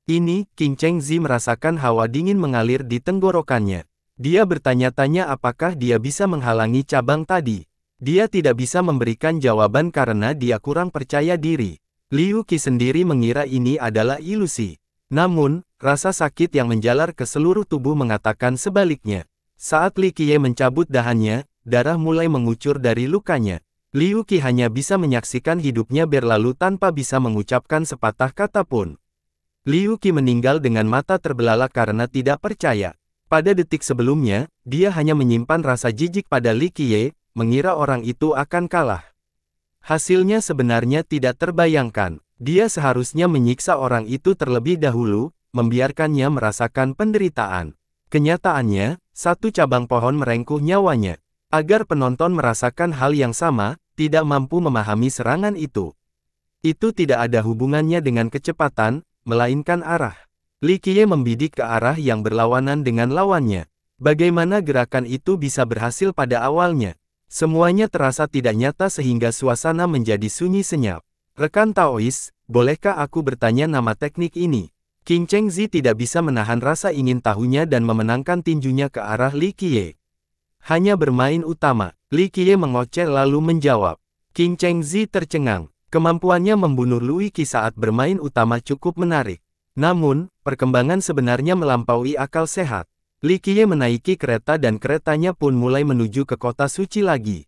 Ini, King Cheng Zi merasakan hawa dingin mengalir di tenggorokannya. Dia bertanya-tanya apakah dia bisa menghalangi cabang tadi. Dia tidak bisa memberikan jawaban karena dia kurang percaya diri. Liu Qi sendiri mengira ini adalah ilusi. Namun, rasa sakit yang menjalar ke seluruh tubuh mengatakan sebaliknya. Saat Li Qiye mencabut dahannya, darah mulai mengucur dari lukanya. Liu Qi hanya bisa menyaksikan hidupnya berlalu tanpa bisa mengucapkan sepatah kata pun. Liu Qi meninggal dengan mata terbelalak karena tidak percaya. Pada detik sebelumnya, dia hanya menyimpan rasa jijik pada Li Qiye, mengira orang itu akan kalah. Hasilnya sebenarnya tidak terbayangkan. Dia seharusnya menyiksa orang itu terlebih dahulu, membiarkannya merasakan penderitaan. Kenyataannya, satu cabang pohon merengkuh nyawanya. Agar penonton merasakan hal yang sama, tidak mampu memahami serangan itu. Itu tidak ada hubungannya dengan kecepatan, melainkan arah. Li Qiye membidik ke arah yang berlawanan dengan lawannya. Bagaimana gerakan itu bisa berhasil pada awalnya? Semuanya terasa tidak nyata sehingga suasana menjadi sunyi senyap. Rekan Taois, bolehkah aku bertanya nama teknik ini? King Chengzi tidak bisa menahan rasa ingin tahunya dan memenangkan tinjunya ke arah Li Qiye. Hanya bermain utama, Li Qiye mengoceh lalu menjawab. King Chengzi tercengang. Kemampuannya membunuh Luiki saat bermain utama cukup menarik. Namun, perkembangan sebenarnya melampaui akal sehat. Likie menaiki kereta dan keretanya pun mulai menuju ke kota suci lagi.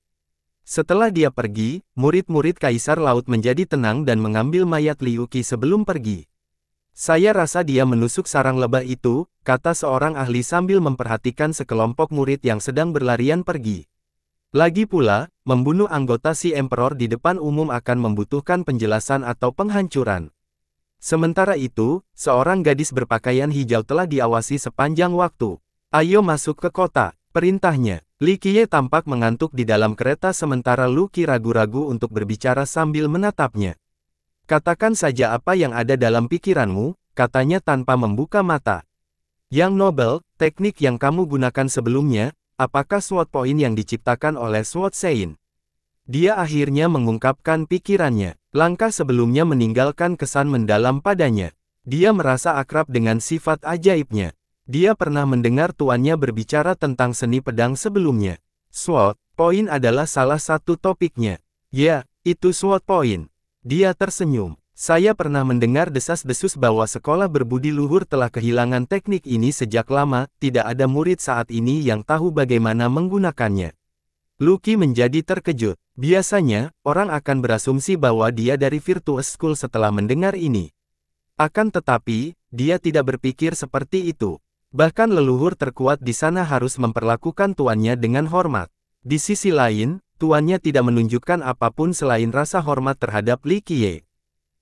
Setelah dia pergi, murid-murid Kaisar Laut menjadi tenang dan mengambil mayat Liuki sebelum pergi. Saya rasa dia menusuk sarang lebah itu, kata seorang ahli sambil memperhatikan sekelompok murid yang sedang berlarian pergi. Lagi pula, membunuh anggota si Emperor di depan umum akan membutuhkan penjelasan atau penghancuran. Sementara itu, seorang gadis berpakaian hijau telah diawasi sepanjang waktu. Ayo masuk ke kota, perintahnya. Li Qiye tampak mengantuk di dalam kereta sementara Lu Qi ragu-ragu untuk berbicara sambil menatapnya. Katakan saja apa yang ada dalam pikiranmu, katanya tanpa membuka mata. Yang Nobel, teknik yang kamu gunakan sebelumnya, Apakah SWOT point yang diciptakan oleh SWOT Sein? Dia akhirnya mengungkapkan pikirannya. Langkah sebelumnya meninggalkan kesan mendalam padanya. Dia merasa akrab dengan sifat ajaibnya. Dia pernah mendengar tuannya berbicara tentang seni pedang sebelumnya. SWOT point adalah salah satu topiknya. Ya, itu SWOT point. Dia tersenyum. Saya pernah mendengar desas-desus bahwa sekolah berbudi luhur telah kehilangan teknik ini sejak lama, tidak ada murid saat ini yang tahu bagaimana menggunakannya. Lucky menjadi terkejut. Biasanya, orang akan berasumsi bahwa dia dari Virtuous School setelah mendengar ini. Akan tetapi, dia tidak berpikir seperti itu. Bahkan leluhur terkuat di sana harus memperlakukan tuannya dengan hormat. Di sisi lain, tuannya tidak menunjukkan apapun selain rasa hormat terhadap Li Qiye.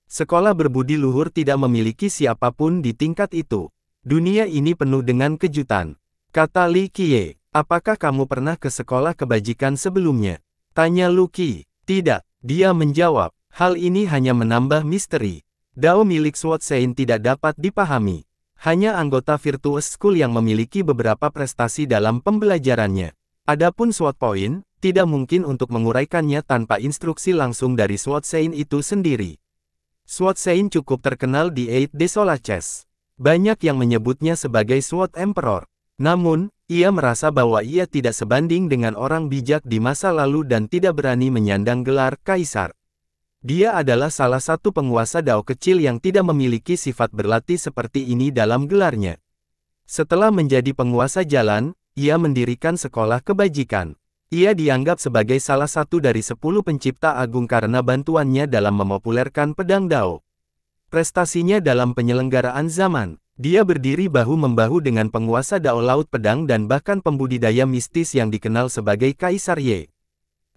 Sekolah berbudi luhur tidak memiliki siapapun di tingkat itu. Dunia ini penuh dengan kejutan. Kata Li Qiye, apakah kamu pernah ke sekolah kebajikan sebelumnya? Tanya Lu Qi. Tidak, dia menjawab. Hal ini hanya menambah misteri. Dao milik Swat Sein tidak dapat dipahami. Hanya anggota Virtuous School yang memiliki beberapa prestasi dalam pembelajarannya. Adapun Swat Point, tidak mungkin untuk menguraikannya tanpa instruksi langsung dari Swat Sein itu sendiri. Sein cukup terkenal di Eight Desolaces. Banyak yang menyebutnya sebagai SWOT Emperor. Namun, ia merasa bahwa ia tidak sebanding dengan orang bijak di masa lalu dan tidak berani menyandang gelar kaisar. Dia adalah salah satu penguasa dao kecil yang tidak memiliki sifat berlatih seperti ini dalam gelarnya. Setelah menjadi penguasa jalan, ia mendirikan sekolah kebajikan. Ia dianggap sebagai salah satu dari sepuluh pencipta agung karena bantuannya dalam memopulerkan pedang Dao. Prestasinya dalam penyelenggaraan zaman, dia berdiri bahu-membahu dengan penguasa Dao Laut Pedang dan bahkan pembudidaya mistis yang dikenal sebagai Kaisar Ye.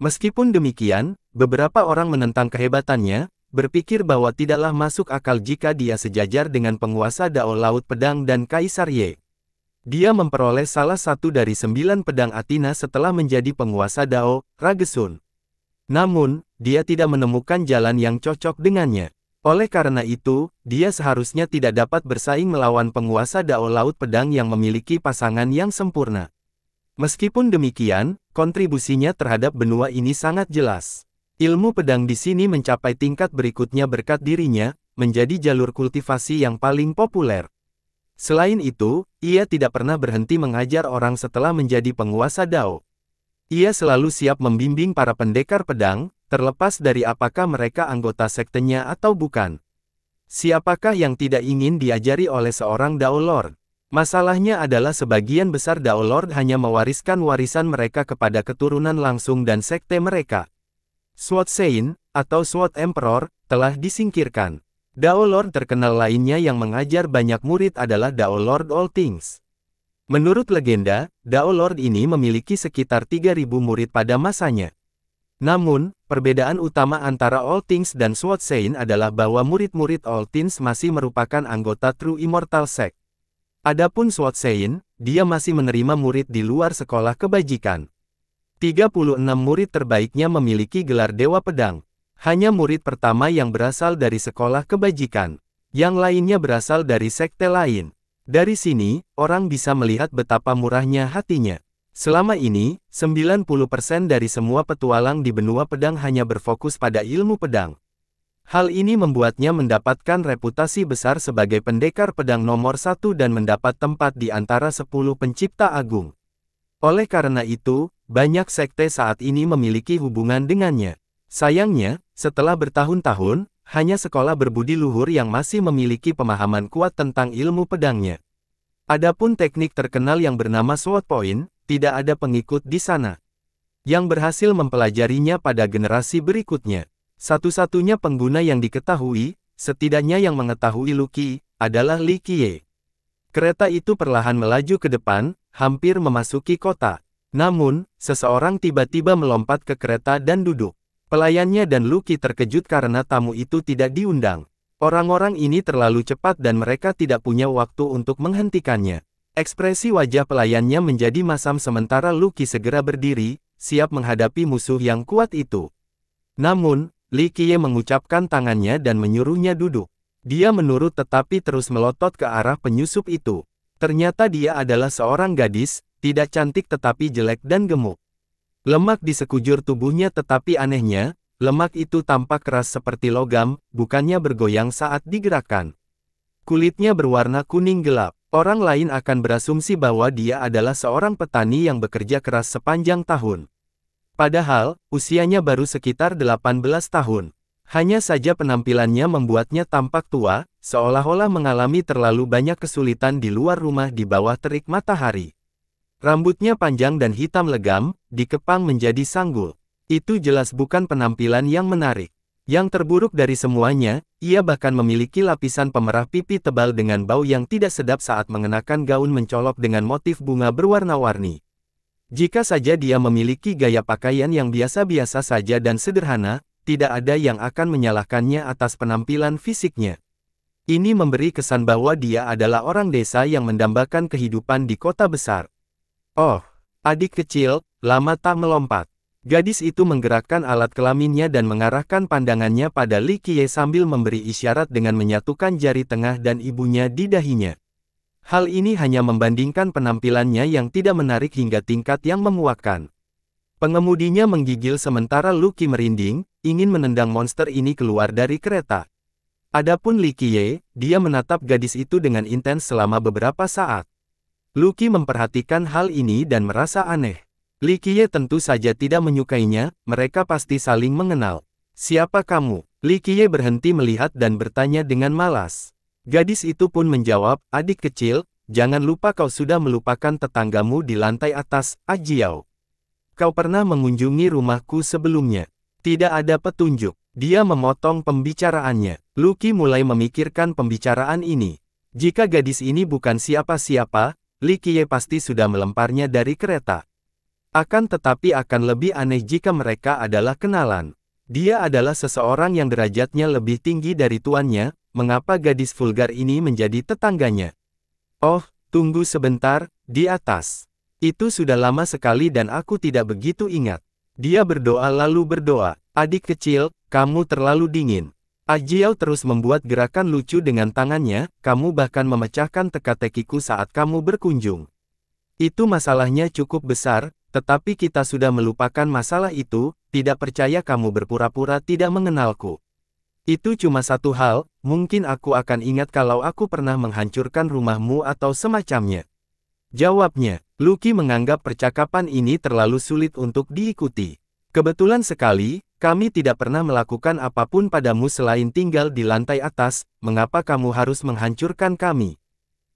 Meskipun demikian, beberapa orang menentang kehebatannya, berpikir bahwa tidaklah masuk akal jika dia sejajar dengan penguasa Dao Laut Pedang dan Kaisar Ye. Dia memperoleh salah satu dari sembilan pedang Athena setelah menjadi penguasa Dao, Ragesun. Namun, dia tidak menemukan jalan yang cocok dengannya. Oleh karena itu, dia seharusnya tidak dapat bersaing melawan penguasa Dao Laut Pedang yang memiliki pasangan yang sempurna. Meskipun demikian, kontribusinya terhadap benua ini sangat jelas. Ilmu pedang di sini mencapai tingkat berikutnya berkat dirinya, menjadi jalur kultivasi yang paling populer. Selain itu, ia tidak pernah berhenti mengajar orang setelah menjadi penguasa Dao. Ia selalu siap membimbing para pendekar pedang, terlepas dari apakah mereka anggota sektenya atau bukan. Siapakah yang tidak ingin diajari oleh seorang Dao Lord? Masalahnya adalah sebagian besar Dao Lord hanya mewariskan warisan mereka kepada keturunan langsung dan sekte mereka. Sword Saint, atau Sword Emperor, telah disingkirkan. Dao Lord terkenal lainnya yang mengajar banyak murid adalah Dao Lord All Things. Menurut legenda, Dao Lord ini memiliki sekitar 3.000 murid pada masanya. Namun, perbedaan utama antara All Things dan Sword Saint adalah bahwa murid-murid All Things masih merupakan anggota True Immortal Sect. Adapun Sword Saint, dia masih menerima murid di luar sekolah kebajikan. 36 murid terbaiknya memiliki gelar Dewa Pedang, hanya murid pertama yang berasal dari sekolah kebajikan, yang lainnya berasal dari sekte lain. Dari sini, orang bisa melihat betapa murahnya hatinya. Selama ini, 90% dari semua petualang di benua pedang hanya berfokus pada ilmu pedang. Hal ini membuatnya mendapatkan reputasi besar sebagai pendekar pedang nomor satu dan mendapat tempat di antara 10 pencipta agung. Oleh karena itu, banyak sekte saat ini memiliki hubungan dengannya. Sayangnya, setelah bertahun-tahun, hanya sekolah berbudi luhur yang masih memiliki pemahaman kuat tentang ilmu pedangnya. Adapun teknik terkenal yang bernama Sword Point, tidak ada pengikut di sana. Yang berhasil mempelajarinya pada generasi berikutnya. Satu-satunya pengguna yang diketahui, setidaknya yang mengetahui Luki, adalah Li Qiye. Kereta itu perlahan melaju ke depan, hampir memasuki kota. Namun, seseorang tiba-tiba melompat ke kereta dan duduk. Pelayannya dan Lucky terkejut karena tamu itu tidak diundang. Orang-orang ini terlalu cepat dan mereka tidak punya waktu untuk menghentikannya. Ekspresi wajah pelayannya menjadi masam sementara Lucky segera berdiri, siap menghadapi musuh yang kuat itu. Namun, Li Qiye mengucapkan tangannya dan menyuruhnya duduk. Dia menurut tetapi terus melotot ke arah penyusup itu. Ternyata dia adalah seorang gadis, tidak cantik tetapi jelek dan gemuk. Lemak di sekujur tubuhnya tetapi anehnya, lemak itu tampak keras seperti logam, bukannya bergoyang saat digerakkan. Kulitnya berwarna kuning gelap. Orang lain akan berasumsi bahwa dia adalah seorang petani yang bekerja keras sepanjang tahun. Padahal, usianya baru sekitar 18 tahun. Hanya saja penampilannya membuatnya tampak tua, seolah-olah mengalami terlalu banyak kesulitan di luar rumah di bawah terik matahari. Rambutnya panjang dan hitam legam, dikepang menjadi sanggul. Itu jelas bukan penampilan yang menarik. Yang terburuk dari semuanya, ia bahkan memiliki lapisan pemerah pipi tebal dengan bau yang tidak sedap saat mengenakan gaun mencolok dengan motif bunga berwarna-warni. Jika saja dia memiliki gaya pakaian yang biasa-biasa saja dan sederhana, tidak ada yang akan menyalahkannya atas penampilan fisiknya. Ini memberi kesan bahwa dia adalah orang desa yang mendambakan kehidupan di kota besar. Oh, adik kecil, lama tak melompat. Gadis itu menggerakkan alat kelaminnya dan mengarahkan pandangannya pada Li Qiye sambil memberi isyarat dengan menyatukan jari tengah dan ibunya di dahinya. Hal ini hanya membandingkan penampilannya yang tidak menarik hingga tingkat yang memuakkan. Pengemudinya menggigil sementara Luki merinding, ingin menendang monster ini keluar dari kereta. Adapun Li Qiye, dia menatap gadis itu dengan intens selama beberapa saat. Luki memperhatikan hal ini dan merasa aneh. Li tentu saja tidak menyukainya, mereka pasti saling mengenal. Siapa kamu? Li berhenti melihat dan bertanya dengan malas. Gadis itu pun menjawab, adik kecil, jangan lupa kau sudah melupakan tetanggamu di lantai atas, Ajiao. Ah kau pernah mengunjungi rumahku sebelumnya. Tidak ada petunjuk. Dia memotong pembicaraannya. Luki mulai memikirkan pembicaraan ini. Jika gadis ini bukan siapa-siapa, Li Qiye pasti sudah melemparnya dari kereta. Akan tetapi akan lebih aneh jika mereka adalah kenalan. Dia adalah seseorang yang derajatnya lebih tinggi dari tuannya, mengapa gadis vulgar ini menjadi tetangganya? Oh, tunggu sebentar, di atas. Itu sudah lama sekali dan aku tidak begitu ingat. Dia berdoa lalu berdoa, adik kecil, kamu terlalu dingin. Ajiao terus membuat gerakan lucu dengan tangannya, kamu bahkan memecahkan teka-tekiku saat kamu berkunjung. Itu masalahnya cukup besar, tetapi kita sudah melupakan masalah itu, tidak percaya kamu berpura-pura tidak mengenalku. Itu cuma satu hal, mungkin aku akan ingat kalau aku pernah menghancurkan rumahmu atau semacamnya. Jawabnya, Lucky menganggap percakapan ini terlalu sulit untuk diikuti. Kebetulan sekali, kami tidak pernah melakukan apapun padamu selain tinggal di lantai atas, mengapa kamu harus menghancurkan kami?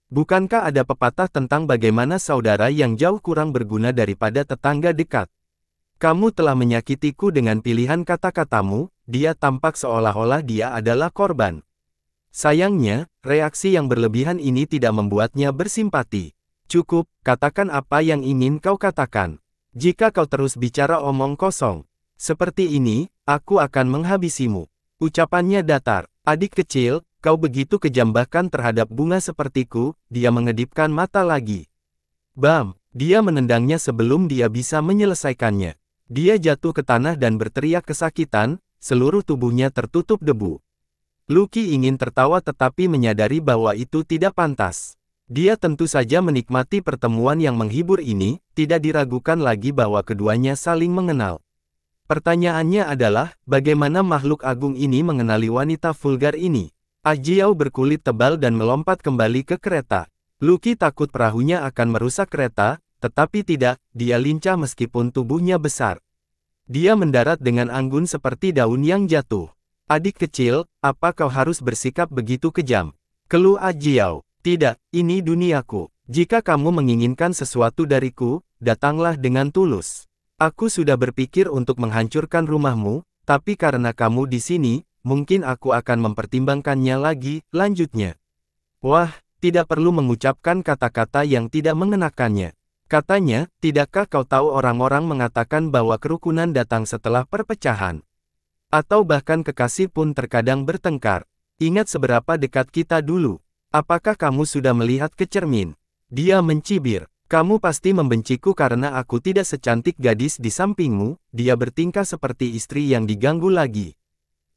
Bukankah ada pepatah tentang bagaimana saudara yang jauh kurang berguna daripada tetangga dekat? Kamu telah menyakitiku dengan pilihan kata-katamu, dia tampak seolah-olah dia adalah korban. Sayangnya, reaksi yang berlebihan ini tidak membuatnya bersimpati. Cukup, katakan apa yang ingin kau katakan. Jika kau terus bicara omong kosong, seperti ini, aku akan menghabisimu. Ucapannya datar, adik kecil, kau begitu kejam bahkan terhadap bunga sepertiku, dia mengedipkan mata lagi. Bam, dia menendangnya sebelum dia bisa menyelesaikannya. Dia jatuh ke tanah dan berteriak kesakitan, seluruh tubuhnya tertutup debu. Lucky ingin tertawa tetapi menyadari bahwa itu tidak pantas. Dia tentu saja menikmati pertemuan yang menghibur ini, tidak diragukan lagi bahwa keduanya saling mengenal. Pertanyaannya adalah, bagaimana makhluk agung ini mengenali wanita vulgar ini? Ajiao ah berkulit tebal dan melompat kembali ke kereta. Luki takut perahunya akan merusak kereta, tetapi tidak, dia lincah meskipun tubuhnya besar. Dia mendarat dengan anggun seperti daun yang jatuh. Adik kecil, apa kau harus bersikap begitu kejam? Keluh ah Ajiao, tidak, ini duniaku. Jika kamu menginginkan sesuatu dariku, datanglah dengan tulus. Aku sudah berpikir untuk menghancurkan rumahmu, tapi karena kamu di sini, mungkin aku akan mempertimbangkannya lagi, lanjutnya. Wah, tidak perlu mengucapkan kata-kata yang tidak mengenakannya. Katanya, tidakkah kau tahu orang-orang mengatakan bahwa kerukunan datang setelah perpecahan? Atau bahkan kekasih pun terkadang bertengkar. Ingat seberapa dekat kita dulu. Apakah kamu sudah melihat ke cermin? Dia mencibir. Kamu pasti membenciku karena aku tidak secantik gadis di sampingmu, dia bertingkah seperti istri yang diganggu lagi.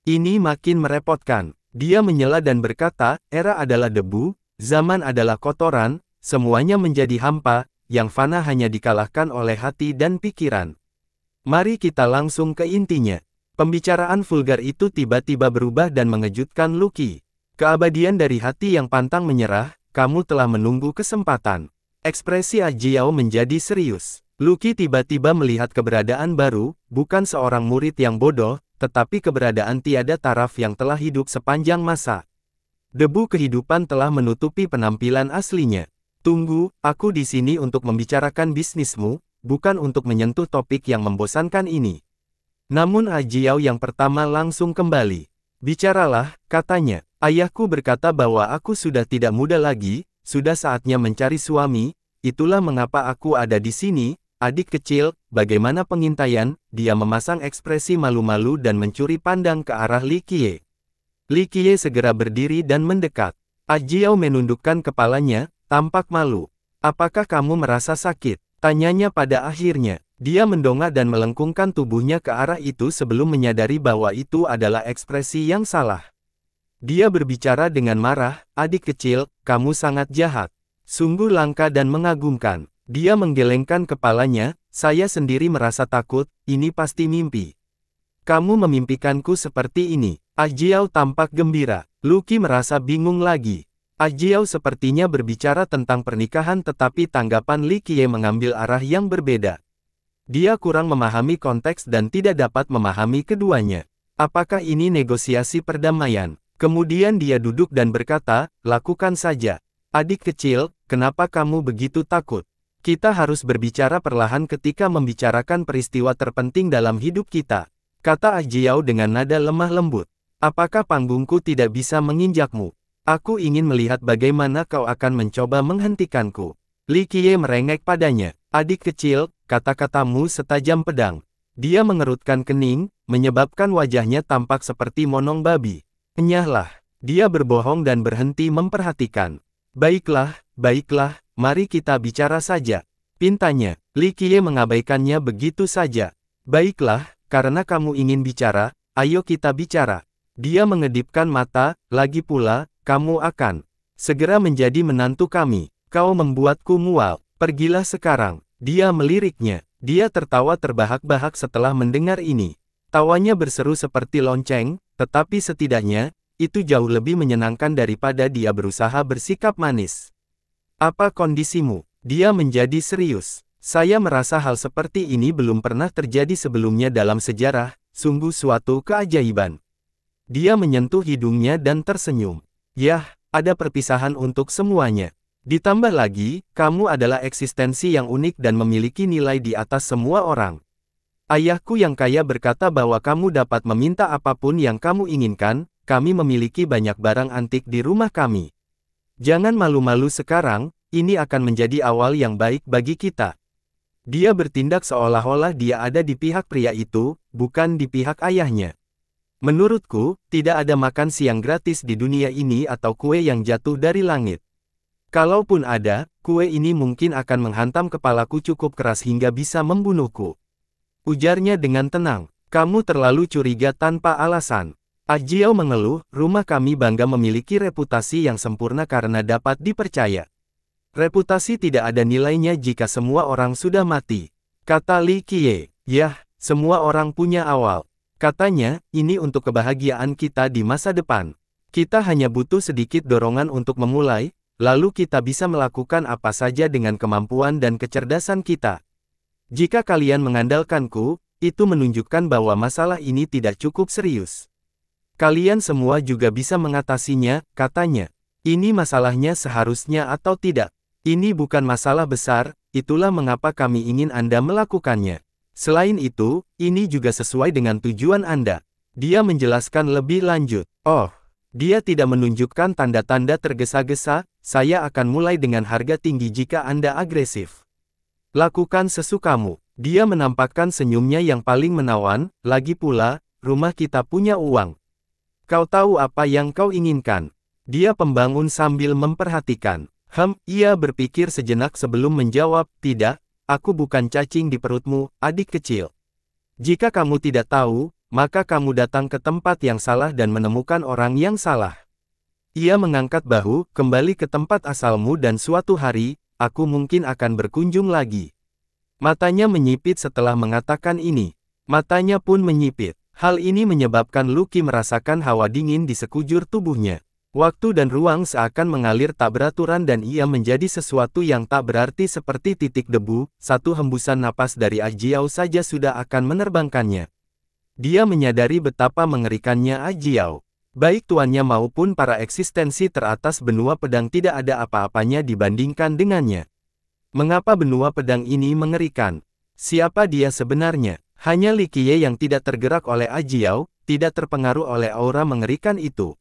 Ini makin merepotkan. Dia menyela dan berkata, era adalah debu, zaman adalah kotoran, semuanya menjadi hampa, yang fana hanya dikalahkan oleh hati dan pikiran. Mari kita langsung ke intinya. Pembicaraan vulgar itu tiba-tiba berubah dan mengejutkan Lucky. Keabadian dari hati yang pantang menyerah, kamu telah menunggu kesempatan. Ekspresi Ajiao menjadi serius. Luki tiba-tiba melihat keberadaan baru, bukan seorang murid yang bodoh, tetapi keberadaan tiada taraf yang telah hidup sepanjang masa. Debu kehidupan telah menutupi penampilan aslinya. Tunggu, aku di sini untuk membicarakan bisnismu, bukan untuk menyentuh topik yang membosankan ini. Namun Ajiao yang pertama langsung kembali. Bicaralah, katanya. Ayahku berkata bahwa aku sudah tidak muda lagi, sudah saatnya mencari suami, itulah mengapa aku ada di sini, adik kecil, bagaimana pengintaian, dia memasang ekspresi malu-malu dan mencuri pandang ke arah Li Qiye. Li Qiye segera berdiri dan mendekat. Ajiao ah menundukkan kepalanya, tampak malu. Apakah kamu merasa sakit? Tanyanya pada akhirnya. Dia mendongak dan melengkungkan tubuhnya ke arah itu sebelum menyadari bahwa itu adalah ekspresi yang salah. Dia berbicara dengan marah, adik kecil, kamu sangat jahat. Sungguh langka dan mengagumkan. Dia menggelengkan kepalanya, saya sendiri merasa takut, ini pasti mimpi. Kamu memimpikanku seperti ini. Ajiao ah tampak gembira. Luki merasa bingung lagi. Ajiao ah sepertinya berbicara tentang pernikahan tetapi tanggapan Li Qiye mengambil arah yang berbeda. Dia kurang memahami konteks dan tidak dapat memahami keduanya. Apakah ini negosiasi perdamaian? Kemudian dia duduk dan berkata, lakukan saja. Adik kecil, kenapa kamu begitu takut? Kita harus berbicara perlahan ketika membicarakan peristiwa terpenting dalam hidup kita. Kata Ajiao dengan nada lemah lembut. Apakah panggungku tidak bisa menginjakmu? Aku ingin melihat bagaimana kau akan mencoba menghentikanku. Li Qiye merengek padanya. Adik kecil, kata-katamu setajam pedang. Dia mengerutkan kening, menyebabkan wajahnya tampak seperti monong babi. Enyahlah, dia berbohong dan berhenti memperhatikan. Baiklah, baiklah, mari kita bicara saja. Pintanya, Li Qiye mengabaikannya begitu saja. Baiklah, karena kamu ingin bicara, ayo kita bicara. Dia mengedipkan mata, lagi pula, kamu akan segera menjadi menantu kami. Kau membuatku mual, pergilah sekarang. Dia meliriknya. Dia tertawa terbahak-bahak setelah mendengar ini. Tawanya berseru seperti lonceng, tetapi setidaknya, itu jauh lebih menyenangkan daripada dia berusaha bersikap manis. Apa kondisimu? Dia menjadi serius. Saya merasa hal seperti ini belum pernah terjadi sebelumnya dalam sejarah, sungguh suatu keajaiban. Dia menyentuh hidungnya dan tersenyum. Yah, ada perpisahan untuk semuanya. Ditambah lagi, kamu adalah eksistensi yang unik dan memiliki nilai di atas semua orang. Ayahku yang kaya berkata bahwa kamu dapat meminta apapun yang kamu inginkan, kami memiliki banyak barang antik di rumah kami. Jangan malu-malu sekarang, ini akan menjadi awal yang baik bagi kita. Dia bertindak seolah-olah dia ada di pihak pria itu, bukan di pihak ayahnya. Menurutku, tidak ada makan siang gratis di dunia ini atau kue yang jatuh dari langit. Kalaupun ada, kue ini mungkin akan menghantam kepalaku cukup keras hingga bisa membunuhku. Ujarnya dengan tenang, kamu terlalu curiga tanpa alasan. Ajiao mengeluh, rumah kami bangga memiliki reputasi yang sempurna karena dapat dipercaya. Reputasi tidak ada nilainya jika semua orang sudah mati. Kata Li Qie, yah, semua orang punya awal. Katanya, ini untuk kebahagiaan kita di masa depan. Kita hanya butuh sedikit dorongan untuk memulai, lalu kita bisa melakukan apa saja dengan kemampuan dan kecerdasan kita. Jika kalian mengandalkanku, itu menunjukkan bahwa masalah ini tidak cukup serius. Kalian semua juga bisa mengatasinya, katanya. Ini masalahnya seharusnya atau tidak. Ini bukan masalah besar, itulah mengapa kami ingin Anda melakukannya. Selain itu, ini juga sesuai dengan tujuan Anda. Dia menjelaskan lebih lanjut. Oh, dia tidak menunjukkan tanda-tanda tergesa-gesa, saya akan mulai dengan harga tinggi jika Anda agresif. Lakukan sesukamu. Dia menampakkan senyumnya yang paling menawan, lagi pula, rumah kita punya uang. Kau tahu apa yang kau inginkan. Dia pembangun sambil memperhatikan. Hem, ia berpikir sejenak sebelum menjawab, tidak, aku bukan cacing di perutmu, adik kecil. Jika kamu tidak tahu, maka kamu datang ke tempat yang salah dan menemukan orang yang salah. Ia mengangkat bahu, kembali ke tempat asalmu dan suatu hari, aku mungkin akan berkunjung lagi. Matanya menyipit setelah mengatakan ini. Matanya pun menyipit. Hal ini menyebabkan Luki merasakan hawa dingin di sekujur tubuhnya. Waktu dan ruang seakan mengalir tak beraturan dan ia menjadi sesuatu yang tak berarti seperti titik debu, satu hembusan napas dari Ajiao saja sudah akan menerbangkannya. Dia menyadari betapa mengerikannya Ajiao. Baik tuannya maupun para eksistensi teratas benua pedang tidak ada apa-apanya dibandingkan dengannya. Mengapa benua pedang ini mengerikan? Siapa dia sebenarnya? Hanya Likie yang tidak tergerak oleh Ajiao, tidak terpengaruh oleh aura mengerikan itu.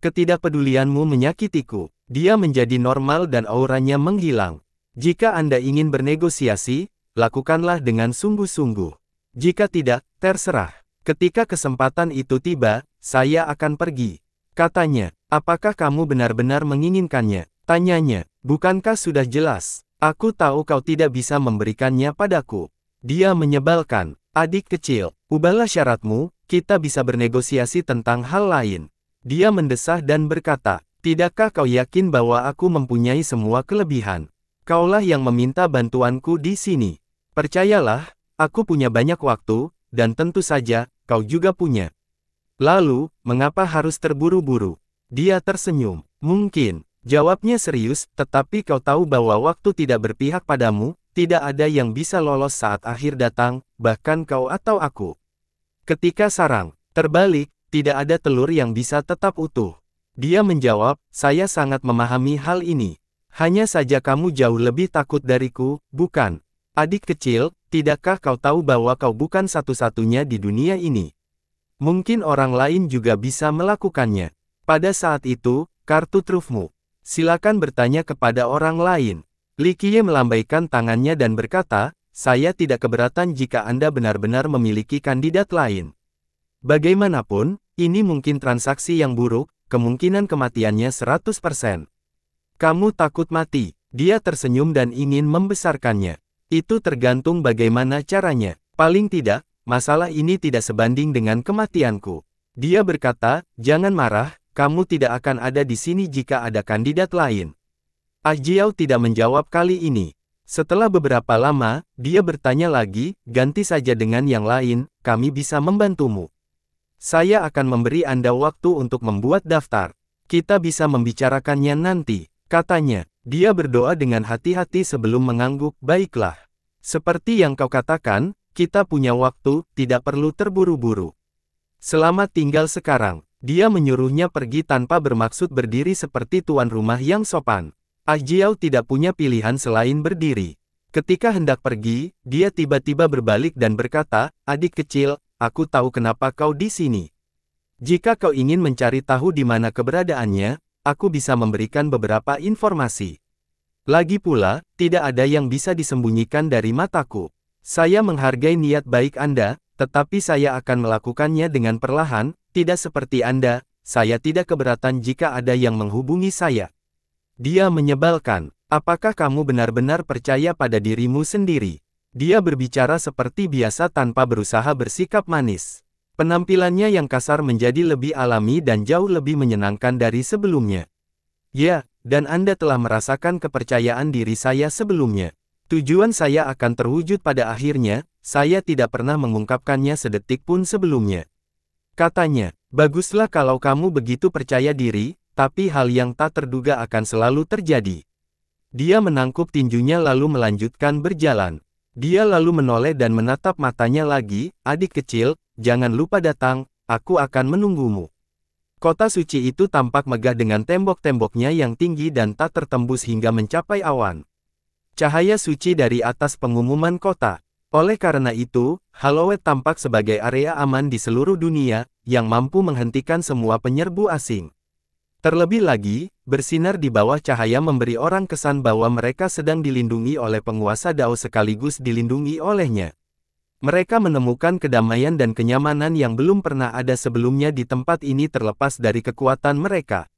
Ketidakpedulianmu menyakitiku. Dia menjadi normal dan auranya menghilang. Jika Anda ingin bernegosiasi, lakukanlah dengan sungguh-sungguh. Jika tidak, terserah. Ketika kesempatan itu tiba, saya akan pergi. Katanya, apakah kamu benar-benar menginginkannya? Tanyanya, bukankah sudah jelas? Aku tahu kau tidak bisa memberikannya padaku. Dia menyebalkan, adik kecil, ubahlah syaratmu, kita bisa bernegosiasi tentang hal lain. Dia mendesah dan berkata, tidakkah kau yakin bahwa aku mempunyai semua kelebihan? Kaulah yang meminta bantuanku di sini. Percayalah, aku punya banyak waktu, dan tentu saja, kau juga punya. Lalu, mengapa harus terburu-buru? Dia tersenyum. Mungkin, jawabnya serius, tetapi kau tahu bahwa waktu tidak berpihak padamu, tidak ada yang bisa lolos saat akhir datang, bahkan kau atau aku. Ketika sarang terbalik, tidak ada telur yang bisa tetap utuh. Dia menjawab, saya sangat memahami hal ini. Hanya saja kamu jauh lebih takut dariku, bukan? Adik kecil, tidakkah kau tahu bahwa kau bukan satu-satunya di dunia ini? Mungkin orang lain juga bisa melakukannya. Pada saat itu, kartu trufmu. Silakan bertanya kepada orang lain. Likie melambaikan tangannya dan berkata, saya tidak keberatan jika Anda benar-benar memiliki kandidat lain. Bagaimanapun, ini mungkin transaksi yang buruk, kemungkinan kematiannya 100%. Kamu takut mati, dia tersenyum dan ingin membesarkannya. Itu tergantung bagaimana caranya. Paling tidak, masalah ini tidak sebanding dengan kematianku. Dia berkata, jangan marah, kamu tidak akan ada di sini jika ada kandidat lain. Ajiao ah tidak menjawab kali ini. Setelah beberapa lama, dia bertanya lagi, ganti saja dengan yang lain, kami bisa membantumu. Saya akan memberi Anda waktu untuk membuat daftar. Kita bisa membicarakannya nanti, katanya. Dia berdoa dengan hati-hati sebelum mengangguk, baiklah. Seperti yang kau katakan, kita punya waktu, tidak perlu terburu-buru. Selamat tinggal sekarang. Dia menyuruhnya pergi tanpa bermaksud berdiri seperti tuan rumah yang sopan. Ajiao ah tidak punya pilihan selain berdiri. Ketika hendak pergi, dia tiba-tiba berbalik dan berkata, Adik kecil, aku tahu kenapa kau di sini. Jika kau ingin mencari tahu di mana keberadaannya, aku bisa memberikan beberapa informasi. Lagi pula, tidak ada yang bisa disembunyikan dari mataku. Saya menghargai niat baik Anda, tetapi saya akan melakukannya dengan perlahan, tidak seperti Anda, saya tidak keberatan jika ada yang menghubungi saya. Dia menyebalkan, apakah kamu benar-benar percaya pada dirimu sendiri? Dia berbicara seperti biasa tanpa berusaha bersikap manis. Penampilannya yang kasar menjadi lebih alami dan jauh lebih menyenangkan dari sebelumnya. Ya, dan Anda telah merasakan kepercayaan diri saya sebelumnya. Tujuan saya akan terwujud pada akhirnya, saya tidak pernah mengungkapkannya sedetik pun sebelumnya. Katanya, baguslah kalau kamu begitu percaya diri, tapi hal yang tak terduga akan selalu terjadi. Dia menangkup tinjunya lalu melanjutkan berjalan. Dia lalu menoleh dan menatap matanya lagi, adik kecil, jangan lupa datang, aku akan menunggumu. Kota suci itu tampak megah dengan tembok-temboknya yang tinggi dan tak tertembus hingga mencapai awan. Cahaya suci dari atas pengumuman kota. Oleh karena itu, Halloween tampak sebagai area aman di seluruh dunia, yang mampu menghentikan semua penyerbu asing. Terlebih lagi, bersinar di bawah cahaya memberi orang kesan bahwa mereka sedang dilindungi oleh penguasa Dao sekaligus dilindungi olehnya. Mereka menemukan kedamaian dan kenyamanan yang belum pernah ada sebelumnya di tempat ini terlepas dari kekuatan mereka.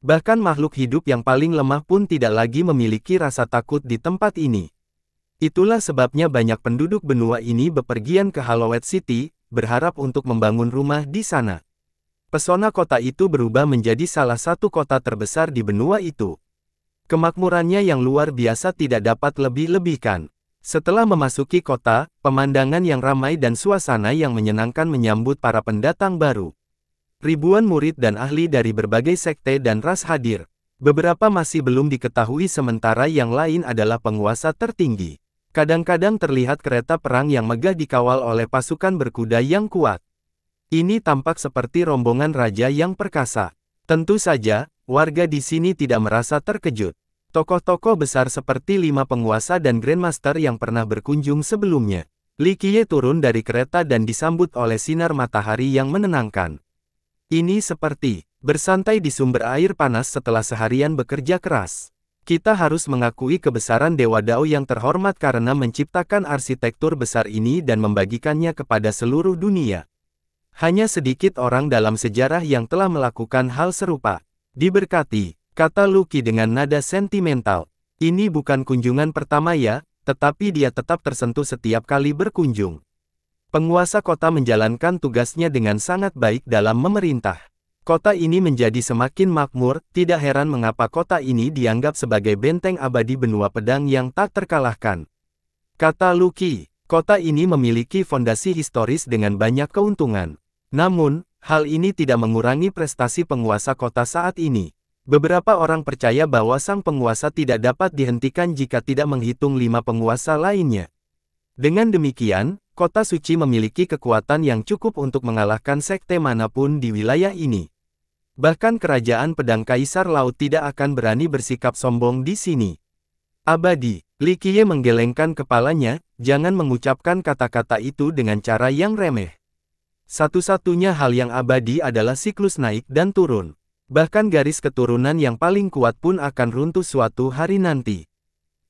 Bahkan makhluk hidup yang paling lemah pun tidak lagi memiliki rasa takut di tempat ini. Itulah sebabnya banyak penduduk benua ini bepergian ke Halloween City, berharap untuk membangun rumah di sana. Pesona kota itu berubah menjadi salah satu kota terbesar di benua itu. Kemakmurannya yang luar biasa tidak dapat lebih-lebihkan. Setelah memasuki kota, pemandangan yang ramai dan suasana yang menyenangkan menyambut para pendatang baru. Ribuan murid dan ahli dari berbagai sekte dan ras hadir. Beberapa masih belum diketahui sementara yang lain adalah penguasa tertinggi. Kadang-kadang terlihat kereta perang yang megah dikawal oleh pasukan berkuda yang kuat. Ini tampak seperti rombongan raja yang perkasa. Tentu saja, warga di sini tidak merasa terkejut. Tokoh-tokoh besar seperti lima penguasa dan grandmaster yang pernah berkunjung sebelumnya. Li Qiye turun dari kereta dan disambut oleh sinar matahari yang menenangkan. Ini seperti bersantai di sumber air panas setelah seharian bekerja keras. Kita harus mengakui kebesaran Dewa Dao yang terhormat karena menciptakan arsitektur besar ini dan membagikannya kepada seluruh dunia. Hanya sedikit orang dalam sejarah yang telah melakukan hal serupa. Diberkati, kata Lucky dengan nada sentimental. Ini bukan kunjungan pertama ya, tetapi dia tetap tersentuh setiap kali berkunjung. Penguasa kota menjalankan tugasnya dengan sangat baik dalam memerintah. Kota ini menjadi semakin makmur, tidak heran mengapa kota ini dianggap sebagai benteng abadi benua pedang yang tak terkalahkan. Kata Luki, kota ini memiliki fondasi historis dengan banyak keuntungan. Namun, hal ini tidak mengurangi prestasi penguasa kota saat ini. Beberapa orang percaya bahwa sang penguasa tidak dapat dihentikan jika tidak menghitung lima penguasa lainnya. Dengan demikian, Kota Suci memiliki kekuatan yang cukup untuk mengalahkan sekte manapun di wilayah ini. Bahkan kerajaan pedang Kaisar Laut tidak akan berani bersikap sombong di sini. Abadi, Likie menggelengkan kepalanya, jangan mengucapkan kata-kata itu dengan cara yang remeh. Satu-satunya hal yang abadi adalah siklus naik dan turun. Bahkan garis keturunan yang paling kuat pun akan runtuh suatu hari nanti.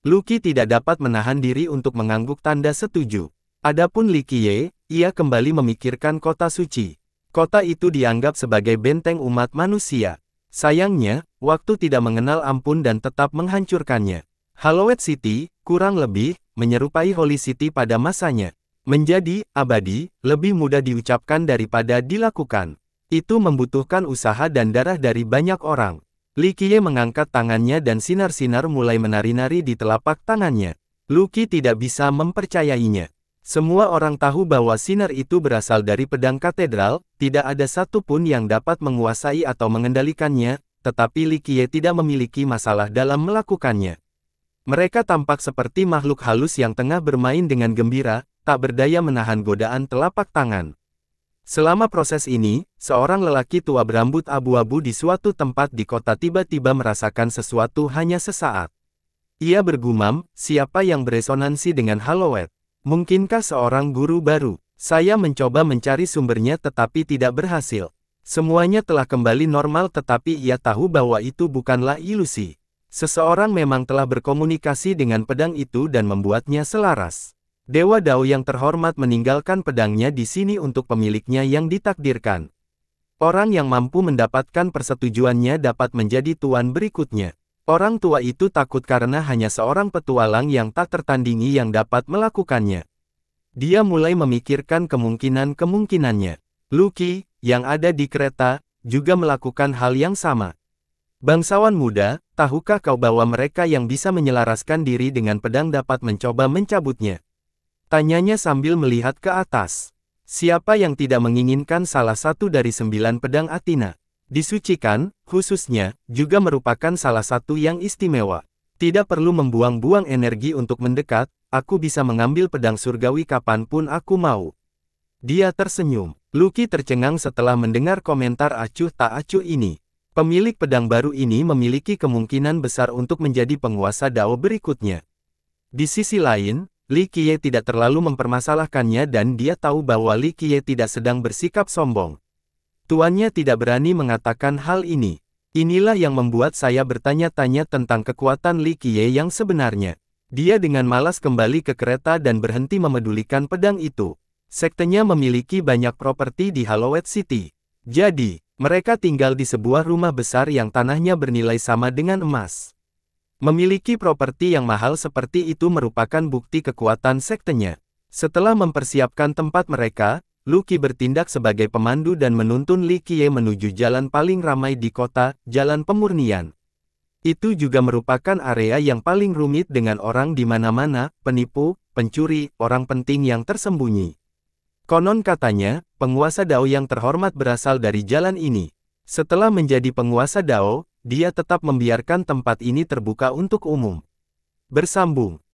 Luki tidak dapat menahan diri untuk mengangguk tanda setuju. Adapun Li ia kembali memikirkan kota suci. Kota itu dianggap sebagai benteng umat manusia. Sayangnya, waktu tidak mengenal ampun dan tetap menghancurkannya. Halloween City, kurang lebih, menyerupai Holy City pada masanya. Menjadi abadi, lebih mudah diucapkan daripada dilakukan. Itu membutuhkan usaha dan darah dari banyak orang. Li mengangkat tangannya dan sinar-sinar mulai menari-nari di telapak tangannya. Luki tidak bisa mempercayainya. Semua orang tahu bahwa sinar itu berasal dari pedang katedral, tidak ada satupun yang dapat menguasai atau mengendalikannya, tetapi Likie tidak memiliki masalah dalam melakukannya. Mereka tampak seperti makhluk halus yang tengah bermain dengan gembira, tak berdaya menahan godaan telapak tangan. Selama proses ini, seorang lelaki tua berambut abu-abu di suatu tempat di kota tiba-tiba merasakan sesuatu hanya sesaat. Ia bergumam, siapa yang beresonansi dengan Halloween? Mungkinkah seorang guru baru? Saya mencoba mencari sumbernya tetapi tidak berhasil. Semuanya telah kembali normal tetapi ia tahu bahwa itu bukanlah ilusi. Seseorang memang telah berkomunikasi dengan pedang itu dan membuatnya selaras. Dewa Dao yang terhormat meninggalkan pedangnya di sini untuk pemiliknya yang ditakdirkan. Orang yang mampu mendapatkan persetujuannya dapat menjadi tuan berikutnya. Orang tua itu takut karena hanya seorang petualang yang tak tertandingi yang dapat melakukannya. Dia mulai memikirkan kemungkinan-kemungkinannya. Lucky, yang ada di kereta, juga melakukan hal yang sama. Bangsawan muda, tahukah kau bahwa mereka yang bisa menyelaraskan diri dengan pedang dapat mencoba mencabutnya? Tanyanya sambil melihat ke atas. Siapa yang tidak menginginkan salah satu dari sembilan pedang Athena? Disucikan, khususnya, juga merupakan salah satu yang istimewa. Tidak perlu membuang-buang energi untuk mendekat, aku bisa mengambil pedang surgawi kapanpun aku mau. Dia tersenyum. Lucky tercengang setelah mendengar komentar acuh tak acuh ini. Pemilik pedang baru ini memiliki kemungkinan besar untuk menjadi penguasa Dao berikutnya. Di sisi lain, Li Qiye tidak terlalu mempermasalahkannya dan dia tahu bahwa Li Qiye tidak sedang bersikap sombong. Tuannya tidak berani mengatakan hal ini. Inilah yang membuat saya bertanya-tanya tentang kekuatan Li Qiye yang sebenarnya. Dia dengan malas kembali ke kereta dan berhenti memedulikan pedang itu. Sektenya memiliki banyak properti di Hallowed City. Jadi, mereka tinggal di sebuah rumah besar yang tanahnya bernilai sama dengan emas. Memiliki properti yang mahal seperti itu merupakan bukti kekuatan sektenya. Setelah mempersiapkan tempat mereka, Luki bertindak sebagai pemandu dan menuntun Li Qiye menuju jalan paling ramai di kota, Jalan Pemurnian. Itu juga merupakan area yang paling rumit dengan orang di mana-mana, penipu, pencuri, orang penting yang tersembunyi. Konon katanya, penguasa Dao yang terhormat berasal dari jalan ini. Setelah menjadi penguasa Dao, dia tetap membiarkan tempat ini terbuka untuk umum. Bersambung